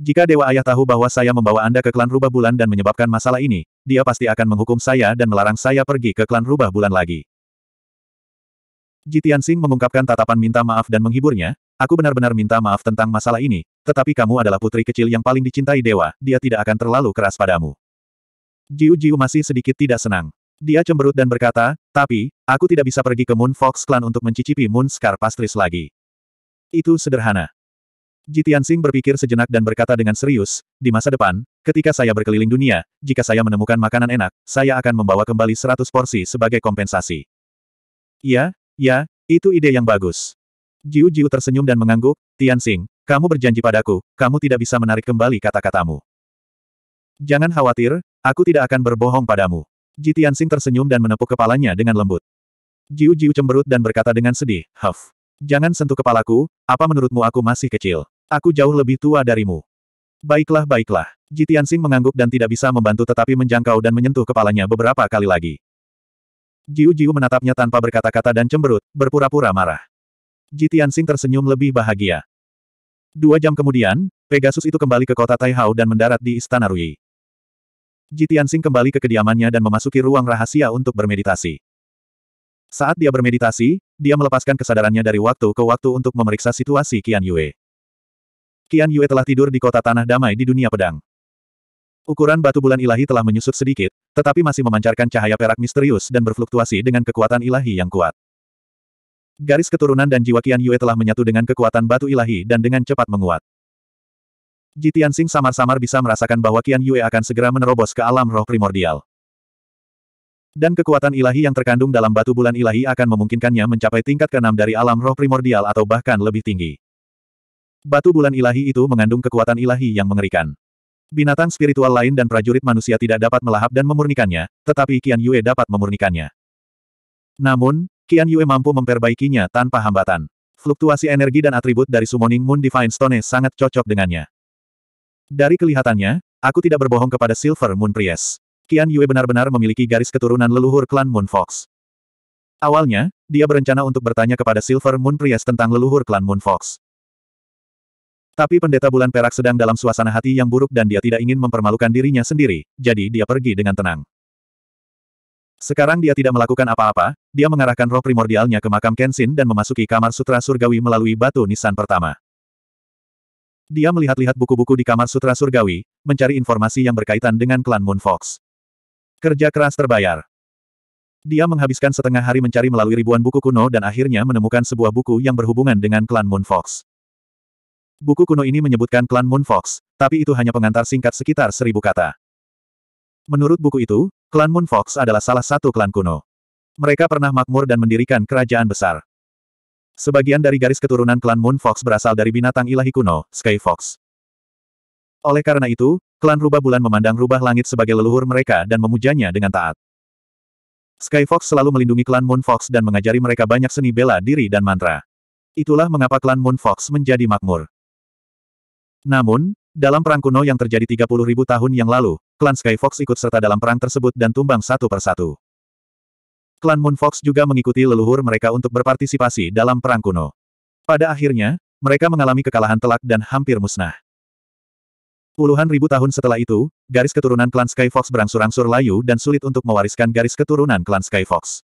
S1: Jika Dewa Ayah tahu bahwa saya membawa Anda ke klan rubah bulan dan menyebabkan masalah ini, dia pasti akan menghukum saya dan melarang saya pergi ke klan rubah bulan lagi. Jitian Sing mengungkapkan tatapan minta maaf dan menghiburnya, aku benar-benar minta maaf tentang masalah ini, tetapi kamu adalah putri kecil yang paling dicintai dewa, dia tidak akan terlalu keras padamu. Jiu Jiu masih sedikit tidak senang. Dia cemberut dan berkata, tapi, aku tidak bisa pergi ke Moon Fox Clan untuk mencicipi Moon Scar Pastries lagi. Itu sederhana. Jitian Sing berpikir sejenak dan berkata dengan serius, di masa depan, ketika saya berkeliling dunia, jika saya menemukan makanan enak, saya akan membawa kembali 100 porsi sebagai kompensasi. Iya, Ya, itu ide yang bagus. Jiu Jiu tersenyum dan mengangguk, Tian Xing, kamu berjanji padaku, kamu tidak bisa menarik kembali kata-katamu. Jangan khawatir, aku tidak akan berbohong padamu. Ji Tian Xing tersenyum dan menepuk kepalanya dengan lembut. Jiu Jiu cemberut dan berkata dengan sedih, Huff. Jangan sentuh kepalaku, apa menurutmu aku masih kecil? Aku jauh lebih tua darimu. Baiklah baiklah. Ji Tianxing mengangguk dan tidak bisa membantu tetapi menjangkau dan menyentuh kepalanya beberapa kali lagi. Jiu Jiu menatapnya tanpa berkata-kata dan cemberut, berpura-pura marah. Ji tersenyum lebih bahagia. Dua jam kemudian, Pegasus itu kembali ke kota Taihao dan mendarat di Istana Rui. Ji kembali ke kediamannya dan memasuki ruang rahasia untuk bermeditasi. Saat dia bermeditasi, dia melepaskan kesadarannya dari waktu ke waktu untuk memeriksa situasi Qian Yue. Qian Yue telah tidur di kota Tanah Damai di dunia pedang. Ukuran batu bulan ilahi telah menyusut sedikit, tetapi masih memancarkan cahaya perak misterius dan berfluktuasi dengan kekuatan ilahi yang kuat. Garis keturunan dan jiwa Qian Yue telah menyatu dengan kekuatan batu ilahi dan dengan cepat menguat. Ji Tianxing samar-samar bisa merasakan bahwa Qian Yue akan segera menerobos ke alam roh primordial. Dan kekuatan ilahi yang terkandung dalam batu bulan ilahi akan memungkinkannya mencapai tingkat keenam dari alam roh primordial atau bahkan lebih tinggi. Batu bulan ilahi itu mengandung kekuatan ilahi yang mengerikan. Binatang spiritual lain dan prajurit manusia tidak dapat melahap dan memurnikannya, tetapi Kian Yue dapat memurnikannya. Namun, Kian Yue mampu memperbaikinya tanpa hambatan. Fluktuasi energi dan atribut dari Summoning Moon Divine Stone sangat cocok dengannya. Dari kelihatannya, aku tidak berbohong kepada Silver Moon Priest. Kian Yue benar-benar memiliki garis keturunan leluhur klan Moon Fox. Awalnya, dia berencana untuk bertanya kepada Silver Moon Priest tentang leluhur klan Moon Fox. Tapi pendeta bulan perak sedang dalam suasana hati yang buruk dan dia tidak ingin mempermalukan dirinya sendiri, jadi dia pergi dengan tenang. Sekarang dia tidak melakukan apa-apa, dia mengarahkan roh primordialnya ke makam Kenshin dan memasuki kamar sutra surgawi melalui batu nisan pertama. Dia melihat-lihat buku-buku di kamar sutra surgawi, mencari informasi yang berkaitan dengan klan Moon Fox. Kerja keras terbayar. Dia menghabiskan setengah hari mencari melalui ribuan buku kuno dan akhirnya menemukan sebuah buku yang berhubungan dengan klan Moon Fox. Buku kuno ini menyebutkan klan Moon Fox, tapi itu hanya pengantar singkat sekitar seribu kata. Menurut buku itu, klan Moon Fox adalah salah satu klan kuno. Mereka pernah makmur dan mendirikan kerajaan besar. Sebagian dari garis keturunan klan Moon Fox berasal dari binatang ilahi kuno, Sky Fox. Oleh karena itu, klan Rubah Bulan memandang rubah langit sebagai leluhur mereka dan memujanya dengan taat. Sky Fox selalu melindungi klan Moon Fox dan mengajari mereka banyak seni bela diri dan mantra. Itulah mengapa klan Moon Fox menjadi makmur. Namun, dalam perang kuno yang terjadi 30.000 tahun yang lalu, klan Sky Fox ikut serta dalam perang tersebut dan tumbang satu persatu. Klan Moon Fox juga mengikuti leluhur mereka untuk berpartisipasi dalam perang kuno. Pada akhirnya, mereka mengalami kekalahan telak dan hampir musnah. Puluhan ribu tahun setelah itu, garis keturunan klan Sky Fox berangsur-angsur layu dan sulit untuk mewariskan garis keturunan klan Sky Fox.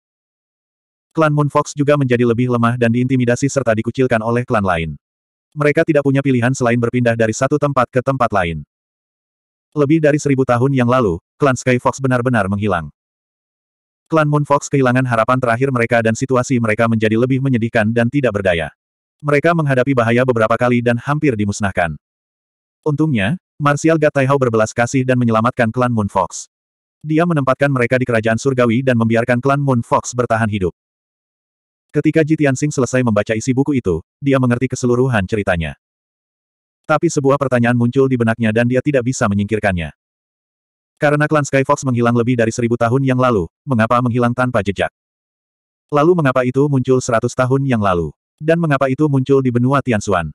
S1: Klan Moon Fox juga menjadi lebih lemah dan diintimidasi serta dikucilkan oleh klan lain. Mereka tidak punya pilihan selain berpindah dari satu tempat ke tempat lain. Lebih dari seribu tahun yang lalu, klan Sky Fox benar-benar menghilang. Klan Moon Fox kehilangan harapan terakhir mereka dan situasi mereka menjadi lebih menyedihkan dan tidak berdaya. Mereka menghadapi bahaya beberapa kali dan hampir dimusnahkan. Untungnya, Martial Gataihau berbelas kasih dan menyelamatkan klan Moon Fox. Dia menempatkan mereka di kerajaan surgawi dan membiarkan klan Moon Fox bertahan hidup. Ketika Ji Tianxing selesai membaca isi buku itu, dia mengerti keseluruhan ceritanya. Tapi sebuah pertanyaan muncul di benaknya dan dia tidak bisa menyingkirkannya. Karena klan Sky Fox menghilang lebih dari seribu tahun yang lalu, mengapa menghilang tanpa jejak? Lalu mengapa itu muncul seratus tahun yang lalu? Dan mengapa itu muncul di benua Tianxuan?